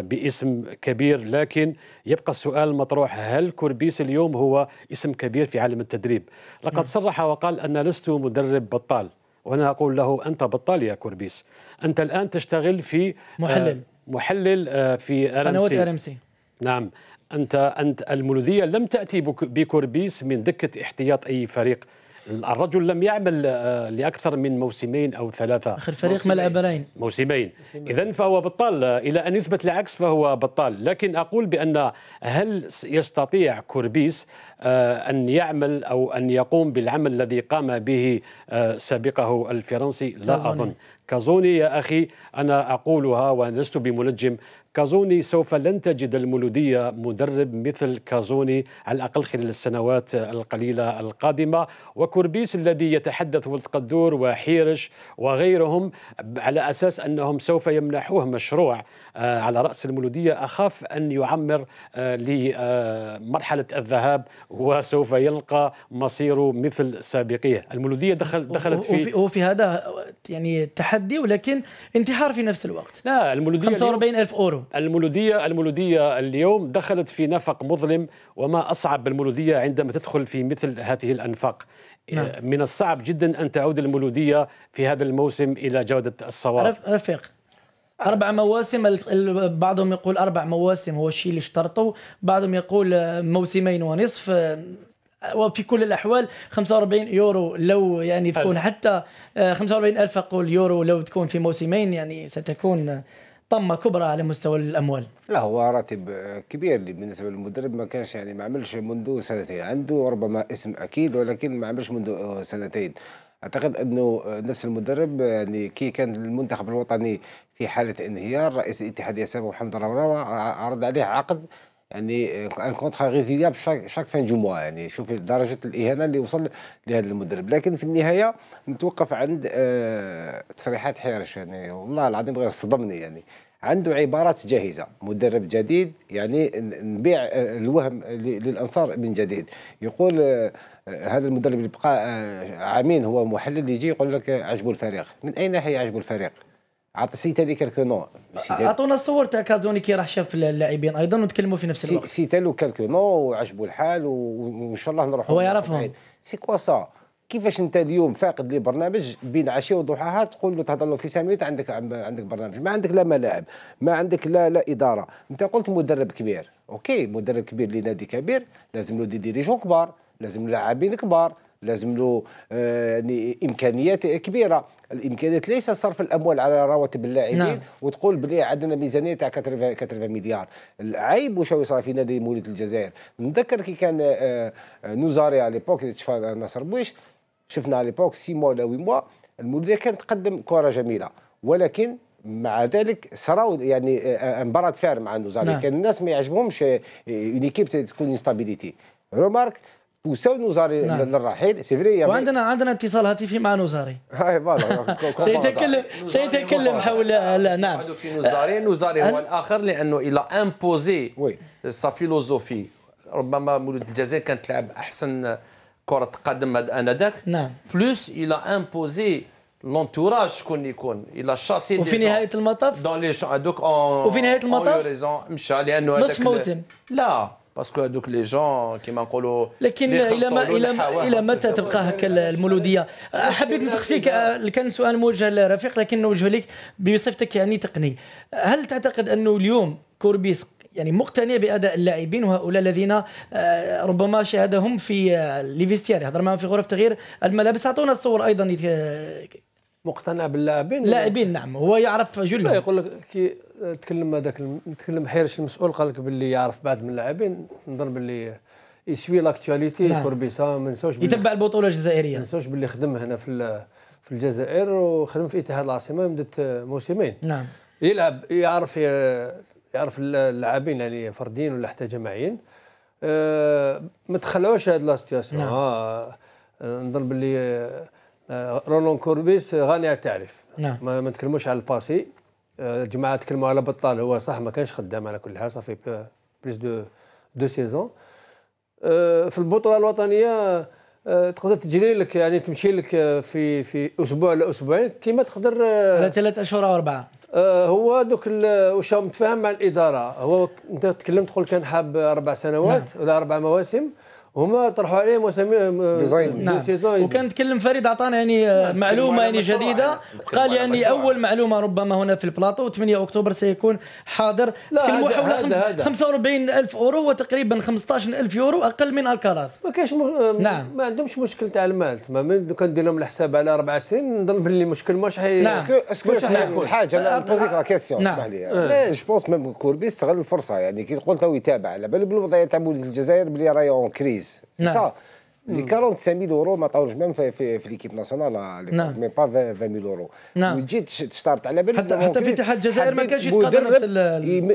باسم كبير لكن يبقى السؤال المطروح هل كوربيس اليوم هو اسم كبير في عالم التدريب لقد نعم. صرح وقال أنا لست مدرب بطال وأنا أقول له أنت بطال يا كوربيس أنت الآن تشتغل في محلل محلل في أرمسي نعم أنت أنت المولودية لم تأتي بكوربيس من دكة احتياط أي فريق الرجل لم يعمل آه، لاكثر من موسمين او ثلاثه اخر فريق ملعبين موسمين, موسمين. اذا فهو بطال الى ان يثبت العكس فهو بطال لكن اقول بان هل يستطيع كوربيس آه، ان يعمل او ان يقوم بالعمل الذي قام به آه، سابقه الفرنسي لا اظن كازوني يا اخي انا اقولها ولست بمنجم كازوني سوف لن تجد المولودية مدرب مثل كازوني على الأقل خلال السنوات القليلة القادمة وكوربيس الذي يتحدث ولد قدور وحيرش وغيرهم على أساس أنهم سوف يمنحوه مشروع آه، على رأس المولودية أخاف أن يعمر آه، لمرحلة الذهاب وسوف يلقى مصيره مثل سابقيه المولودية دخل دخلت في هو في هذا يعني تحدي ولكن انتحار في نفس الوقت لا المولودية 45 ألف أورو المولودية المولودية اليوم دخلت في نفق مظلم وما أصعب الملودية عندما تدخل في مثل هذه الأنفاق نعم. آه، من الصعب جدا أن تعود المولودية في هذا الموسم إلى جودة الصواب رفيق اربع مواسم بعضهم يقول اربع مواسم هو الشيء اللي اشترطوا بعضهم يقول آه، موسمين ونصف آه، وفي كل الاحوال 45 يورو لو يعني تكون حتى 45 آه، الف اقول يورو لو تكون في موسمين يعني ستكون طمه كبرى على مستوى الاموال لا هو راتب كبير بالنسبه للمدرب ما كانش يعني ما عملش منذ سنتين عنده ربما اسم اكيد ولكن ما عملش منذ سنتين اعتقد انه نفس المدرب يعني كي كان المنتخب الوطني في حالة انهيار رئيس الاتحاد السابق محمد الروروة عرض عليه عقد يعني ان كونترا غيزياب شاك, فان دو يعني شوف درجه الاهانه اللي وصل لهذا المدرب لكن في النهايه نتوقف عند آه تصريحات حيرش يعني والله العظيم غير صدمني يعني عنده عبارات جاهزه مدرب جديد يعني نبيع آه، الوهم للانصار من جديد يقول آه، هذا المدرب اللي بقى آه، عامين هو محلل يجي يقول لك عجبوا الفريق من أي ناحية عجبوا الفريق عطى سيتا لي كالكو عطونا الصور تاع كازوني كي راح شاف اللاعبين ايضا ونتكلموا في نفس الوقت سيت له كالكونو وعجبوا وعجبو الحال وان شاء الله نروحوا هو يعرفهم سي كوا سا كيفاش انت اليوم فاقد لي برنامج بين عشيه وضحاها تقول له تهضر له في ساميت عندك عندك برنامج ما عندك لا ملاعب ما عندك لا لا اداره انت قلت مدرب كبير اوكي مدرب كبير لنادي كبير لازم له دي ديريجون كبار لازم لاعبين كبار لازم له آه، يعني امكانيات كبيره الامكانيات ليس صرف الاموال على رواتب اللاعبين نعم. وتقول بلي عندنا ميزانيه تاع 4 مليار العيب وشو يصرى في نادي مولود الجزائر نتذكر كي كان آه، آه، نوزاري على ليبوك تشفى ناصر بويش شفنا على ليبوك 6 موا ولا 8 موا المولوديه كانت تقدم كره جميله ولكن مع ذلك صراو يعني مباراه فارم مع نوزاري نعم. كان الناس ما يعجبهمش اون ايكيب تكون ستابيليتي رومارك وساو نوزاري نعم. للرحيل سي فري يعني وعندنا عندنا اتصال هاتفي مع نوزاري هاي فوالا سيتكلم سيتكلم حول نعم في نوزاري أه، نوزاري هو الاخر لانه الى امبوزي سا فيلوزوفي ربما مولود الجزائر كانت تلعب احسن كره قدم انذاك نعم بلوس الى امبوزي لونتوراج شكون يكون الى شاسي ah, وفي نهايه المطاف دون لي دوك وفي نهايه المطاف مشى لانه نصف موسم لا باسكو هذوك لي جون كيما نقولوا لكن الى ما الى الى متى تبقى هكا المولوديه حبيت نسقسيك كان سؤال موجه لرفيق لكن نوجه لك بصفتك يعني تقني هل تعتقد انه اليوم كوربيس يعني مقتنع باداء اللاعبين وهؤلاء الذين آه، ربما شاهدهم في آه، ليفيستيار هضر معهم في غرف تغيير الملابس اعطونا الصور ايضا مقتنع باللاعبين لاعبين نعم هو يعرف جلهم لا يقول لك كي تكلم هذاك نتكلم حيرش المسؤول قال لك باللي يعرف بعض من اللاعبين نظن باللي يسوي لاكتواليتي كوربيسا نعم. ما نساوش يتبع البطوله الجزائريه ما نساوش باللي خدم هنا في في الجزائر وخدم في اتحاد العاصمه مده موسمين نعم يلعب يعرف يعرف اللاعبين يعني فرديا ولا حتى جماعيا أه، ما تخلعوش هذه لا سيتياسيون نعم. آه، نظن باللي آه، رونالد كوربيس غني على التعريف نعم. ما, ما نتكلموش على الباسي الجماعه تكلموا على بطال هو صح ما كانش خدام على كل حال صافي بليس دو دو سيزون أه، في البطوله الوطنيه أه، تقدر تجري لك يعني تمشي لك أه، في في اسبوع ولا اسبوعين كيما تقدر على ثلاث اشهر او اربعه هو دوك واش متفاهم مع الاداره هو انت تكلمت تقول كان حاب اربع سنوات نعم. ولا اربع مواسم هما طرحوا عليه مسميه ديزاين نعم. وكان تكلم فريد اعطانا يعني آه، نعم، معلومه يعني جديده نعم. قال يعني اول معلومه ربما هنا في البلاطو 8 اكتوبر سيكون حاضر تكلموا حول 45 الف اورو وتقريبا 15 الف يورو اقل من الكراز ما كاينش نعم ما عندهمش مشكل تاع المال تما كان ندير لهم الحساب على اربع سنين نظن باللي مشكل مش حي نعم اسكو نعم. حاجه نبوزيك لا كيسيون اسمح لي جو بونس ميم كوربي استغل الفرصه يعني كي قلت تو يتابع على بالو بالوضعيه تاع الجزائر بلي راهي اون كريز Suisse. لي 45000 اورو ما طاوش ميم في في, في ليكيب ناسيونال نعم مي با 20000 اورو نعم وتجي تشترط على بال حتى حتى في اتحاد الجزائر ما كانش يتقدر نفس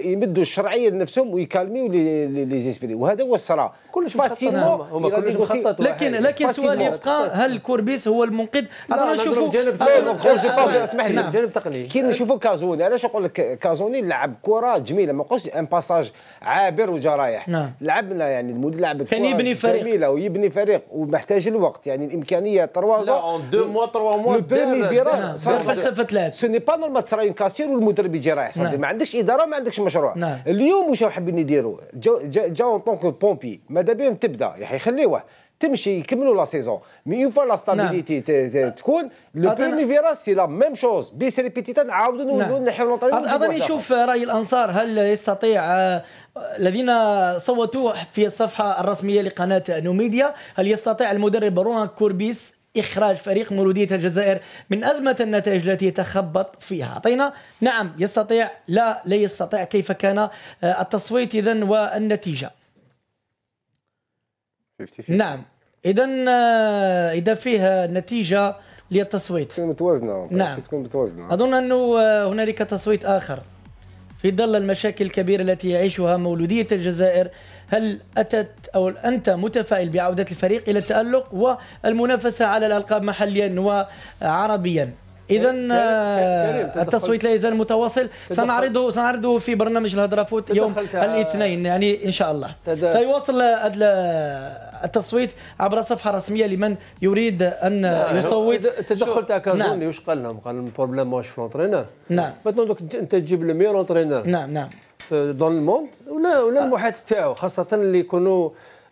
يمدوا الشرعيه لنفسهم ويكالميو لي زيسبيري وهذا هو الصرا كلش فاسيلمون هما كلش مخطط نعم. لكن لكن السؤال يبقى نعم. هل كوربيس هو المنقذ انا نشوفوا اسمح لي نعم. جانب تقني كي نشوفوا كازوني علاش نقول لك كازوني لعب كره جميله ما نقولش ان باساج عابر وجرايح لعبنا يعني المدرب لعب كان يبني فريق جميله ويبني فريق دقيق ومحتاج الوقت يعني الامكانيه 3 لا اون دو موا تروا موا لو برومي فيراج فلسفه لعب سو ني با نورمال تصرا اون كاسير والمدرب يجي رايح ما عندكش اداره ما عندكش مشروع نعم. اليوم واش حابين يديروا جاو اون طونك بومبي ماذا بهم تبدا يا يخليوه تمشي يكملوا لا سيزون مي اون فوا لا ستابيليتي تكون لو بريمي فيرا سي لا ميم شوز بيس ريبيتيتا نعاودوا نولوا نحيو اظن يشوف راي الانصار هل يستطيع آه، الذين صوتوا في الصفحه الرسميه لقناه نوميديا هل يستطيع المدرب روان كوربيس إخراج فريق مولودية الجزائر من أزمة النتائج التي تخبط فيها أعطينا نعم يستطيع لا لا يستطيع كيف كان آه، التصويت اذا والنتيجة 50 نعم اذا آه، اذا فيه نتيجه للتصويت تكون متوازنه نعم تكون متوازنه اظن انه آه، هنالك تصويت اخر في ظل المشاكل الكبيره التي يعيشها مولوديه الجزائر هل اتت او انت متفائل بعوده الفريق الى التالق والمنافسه على الالقاب محليا وعربيا اذا آه، التصويت لا يزال متواصل سنعرضه سنعرضه في برنامج الهدرافوت فوت يوم الاثنين يعني ان شاء الله سيواصل التصويت عبر صفحه رسميه لمن يريد ان نعم، يعني يصوت التدخل تاع كازوني نعم. واش قال لهم قال لهم البروبليم واش في نعم مثلا دوك انت تجيب لو ميور اونترينور نعم نعم دون الموند ولا ولا آه. المحيط تاعو خاصه اللي يكونوا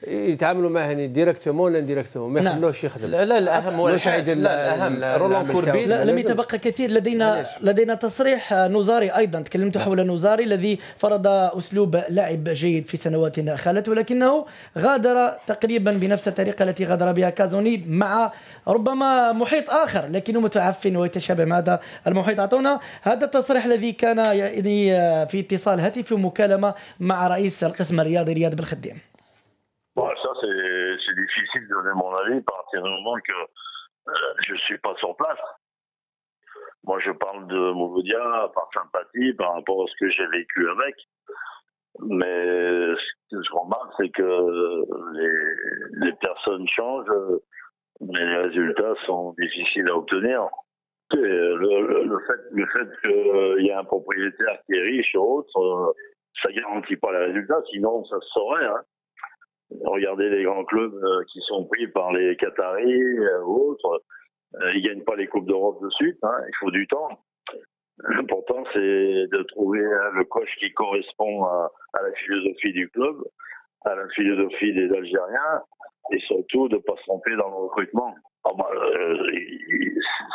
يتعاملوا معه هني يعني ديريكتومون ولا انديريكتومون ما نعم. يخلوش يخدم لا لا الاهم هو الحاجه لا الاهم رولان كوربيس لم يتبقى كثير لدينا لدينا تصريح آه، نوزاري ايضا تكلمت حول نوزاري الذي فرض اسلوب لعب جيد في سنوات خالت ولكنه غادر تقريبا بنفس الطريقه التي غادر بها كازوني مع ربما محيط اخر لكنه متعفن ويتشابه مع هذا المحيط اعطونا هذا التصريح الذي كان يعني آه، في اتصال هاتفي ومكالمه مع رئيس القسم الرياضي رياض بالخدام donner mon avis à partir du moment que euh, je ne suis pas sur place. Moi, je parle de Mouvoudia par sympathie, par rapport à ce que j'ai vécu avec. Mais ce que je remarque, c'est que les, personnes changent, mais les résultats sont difficiles à obtenir. le, fait, fait qu'il euh, y ait un propriétaire qui est riche ou autre, euh, ça ne garantit pas les résultats, sinon ça se saurait. Hein. Regardez les grands clubs euh, qui sont pris par les Qataris ou euh, autres. Euh, ils ne gagnent pas les Coupes d'Europe de suite. Hein, il faut du temps. L'important, c'est de trouver le coach qui correspond à, à, la philosophie du club, à la philosophie des Algériens, et surtout de ne pas se tromper dans le recrutement. Ah, euh,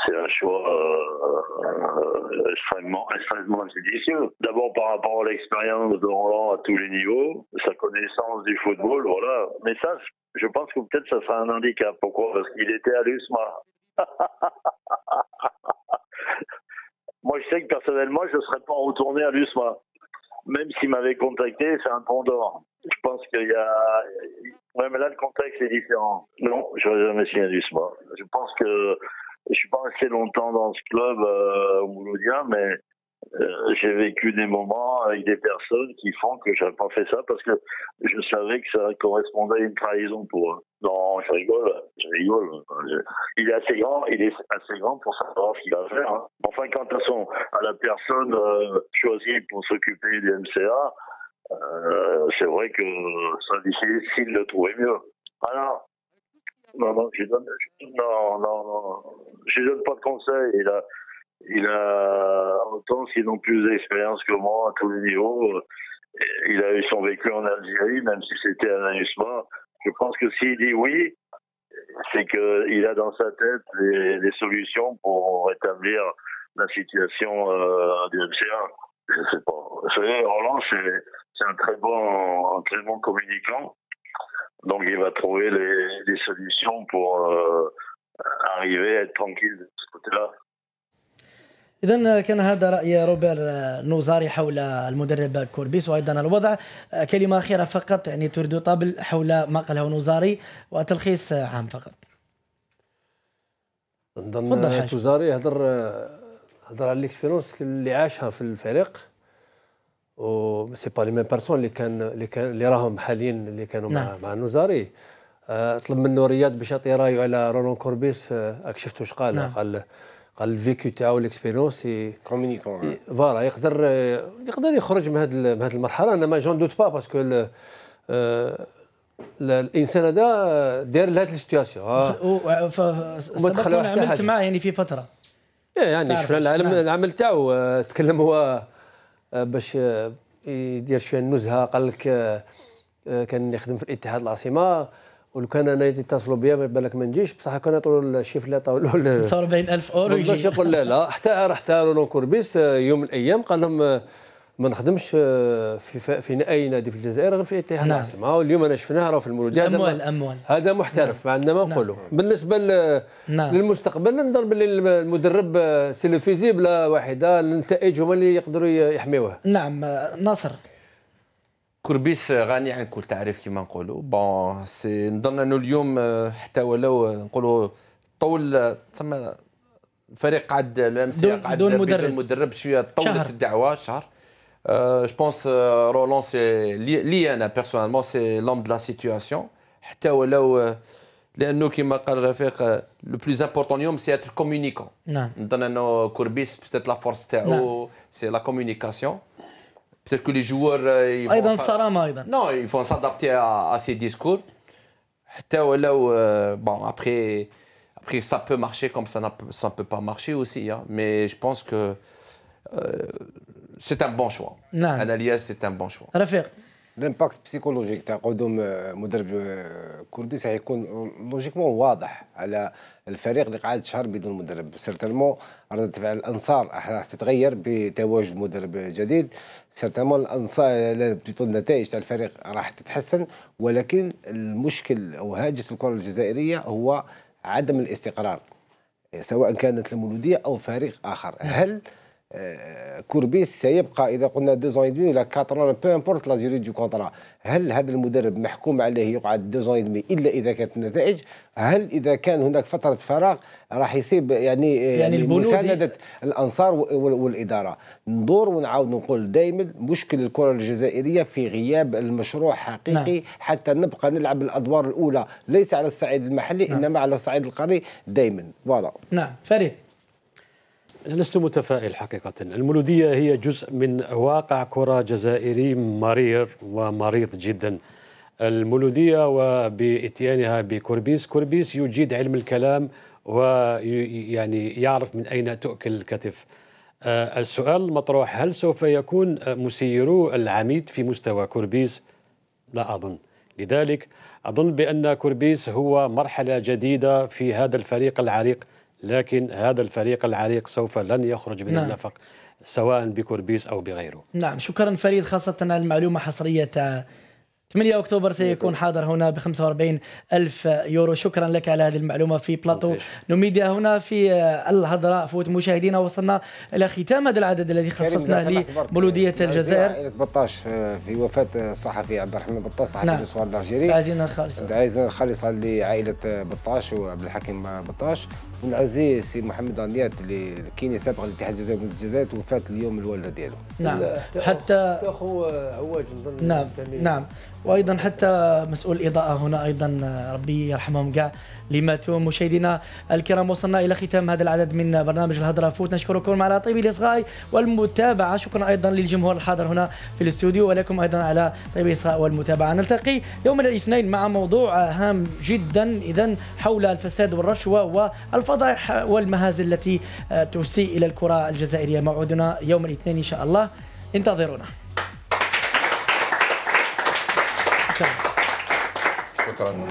c'est un choix euh, extrêmement, judicieux. D'abord par rapport à l'expérience de Roland à tous les niveaux, sa connaissance du football, voilà. Mais ça, je pense que peut-être ça sera un handicap. Pourquoi Parce qu'il était à l'USMA. Moi, je sais que personnellement, je ne serais pas retourné à l'USMA même s'il m'avait contacté, c'est un pont d'or. Je pense qu'il y a. Ouais, mais là, le contexte est différent. Non, je n'aurais jamais signé du sport. Je pense que je suis pas assez longtemps dans ce club euh, au mouloudien, mais euh, j'ai vécu des moments avec des personnes qui font que j'avais pas fait ça parce que je savais que ça correspondait à une trahison pour eux. Non, je rigole, je rigole. Il est assez grand, il est assez grand pour savoir ce qu'il va faire. Hein. Enfin, quant à son, à la personne euh, choisie pour s'occuper du MCA, euh, c'est vrai que ça difficile le trouvait mieux. Alors, non, non, je donne, non, non, non, je donne pas de conseils. et il a autant, n'a plus d'expérience que moi à tous les niveaux. Euh, il a eu son vécu en Algérie, même si c'était un ANUSMA. Je pense que s'il dit oui, c'est qu'il a dans sa tête des solutions pour rétablir la situation euh, du Je sais pas. Roland, c'est un très bon, un très bon communicant. Donc il va trouver les, solutions pour euh, arriver à être tranquille de ce côté-là. اذا كان هذا راي روبر نوزاري حول المدرب كوربيس وايضا الوضع كلمه اخيره فقط يعني تريد طابل حول ما قاله نوزاري وتلخيص عام فقط نظن توزاري هضر هضر على ليكسبيرونس اللي عاشها في الفريق و سي با لي ميم بيرسون اللي كان اللي كان اللي راهم حاليا اللي كانوا نعم. مع مع نوزاري آه، طلب منه رياض باش يعطي رايه على رونون كوربيس آه، اكشفت واش قال نعم. قال قال الفيكو تاعو ليكسبيرونس كومونيكون فوالا يقدر يقدر يخرج من هذه من هذه المرحله انا ما جون دوت با باسكو الانسان هذا داير لهذه السيتياسيون آه. وما دخل عملت معاه يعني في فتره إيه، يعني شفنا العالم نعم. العمل تاعو آه، تكلم هو آه، باش يدير شويه النزهه قال لك كان يخدم في الاتحاد العاصمه ولو كان انا يتصلوا بيا ما بالك ما نجيش بصح كان يعطوا الشيف اللي عطاو له 45000 اورو يجي يقول لا لا حتى حتى رونون كوربيس آه، يوم من الايام قال لهم آه، ما نخدمش آه، في في اي نادي في الجزائر غير في الاتحاد العاصمه نعم. اليوم انا شفناه راه في المولوديه الاموال الاموال هذا محترف نعم. ما عندنا ما نقولوا نعم. بالنسبه نعم. للمستقبل نظن باللي المدرب سي لو فيزيبل واحده النتائج هما اللي يقدروا يحميوه نعم ناصر كربيس غني عن كل تعريف كما نقولوا بون سي نظن انه اليوم حتى ولو euh, نقولوا طول euh, تسمى الفريق قعد الامسيه قعد دون مدرب بدون مدرب شويه طولت الدعوه شهر جو بونس رولون سي لي انا بيرسونالمون سي لوم دو لا سيتياسيون حتى ولو euh, لانه كما قال رفيق لو بلوز امبورتون اليوم سي اتر كومونيكون نعم نظن انه كوربيس بتات لا فورس تاعو سي لا كومونيكاسيون Peut-être que les joueurs. Euh, ils vont الصرامه ايضا Non, ils vont s'adapter à, à ces discours. حتى ولو euh, bon après après ça peut marcher comme ça n'a- ça peut pas marcher aussi hein. mais je pense que euh, c'est un bon choix. نعم. Analias c'est un bon choix. رفيق الامباكت بسيكولوجيك تاع قدوم آه، مدرب آه، كولبي سيكون logiquement واضح على الفريق اللي قاعد شهر بدون مدرب سيرتالمون ردة فعل الانصار راح تتغير بتواجد مدرب جديد سيرتامون الانصار بليتو النتائج تاع الفريق راح تتحسن ولكن المشكل او هاجس الكره الجزائريه هو عدم الاستقرار سواء كانت المولوديه او فريق اخر نعم. هل كوربيس سيبقى اذا قلنا دو زون ولا كاترون بو امبورت لا ديوري دو كونترا هل هذا المدرب محكوم عليه يقعد دو زون الا اذا كانت النتائج هل اذا كان هناك فتره فراغ راح يصيب يعني يعني, يعني مسانده الانصار والاداره ندور ونعاود نقول دائما مشكل الكره الجزائريه في غياب المشروع حقيقي نعم. حتى نبقى نلعب الادوار الاولى ليس على الصعيد المحلي نعم. انما على الصعيد القاري دائما فوالا نعم فريد أنا لست متفائل حقيقة المولودية هي جزء من واقع كرة جزائري مرير ومريض جدا المولودية وبإتيانها بكوربيس كوربيس يجيد علم الكلام ويعني يعرف من أين تؤكل الكتف آه، السؤال المطروح هل سوف يكون مسيرو العميد في مستوى كوربيس لا أظن لذلك أظن بأن كوربيس هو مرحلة جديدة في هذا الفريق العريق لكن هذا الفريق العريق سوف لن يخرج من نعم. النفق سواء بكوربيس أو بغيره نعم شكرا فريد خاصة المعلومة حصرية 8 اكتوبر سيكون حاضر هنا ب 45 الف يورو شكرا لك على هذه المعلومه في بلاطو نوميديا هنا في الهضراء فوت مشاهدينا وصلنا الى ختام هذا العدد الذي خصصناه لمولوديه الجزائر عائله آه، بطاش في وفاه آه، الصحفي عبد الرحمن بطاش صحفي نعم. الاسوار الجزائري عايزين الخالصه عايزين الخالصه لعائله آه، بطاش وعبد الحكيم بطاش ونعزي سي محمد عنديات اللي كيني سابق الاتحاد الجزائري من الجزائر وفات اليوم الوالده ديالو نعم حتى اخو عواج نظن نعم نعم وايضا حتى مسؤول الاضاءه هنا ايضا ربي يرحمهم كاع اللي ماتوا مشاهدينا الكرام وصلنا الى ختام هذا العدد من برنامج الهضره فوت نشكركم على طيب الاصغاء والمتابعه شكرا ايضا للجمهور الحاضر هنا في الاستوديو ولكم ايضا على طيب الاصغاء والمتابعه نلتقي يوم الاثنين مع موضوع هام جدا اذا حول الفساد والرشوه والفضائح والمهازل التي تسيء الى الكره الجزائريه موعدنا يوم الاثنين ان شاء الله انتظرونا したこれからの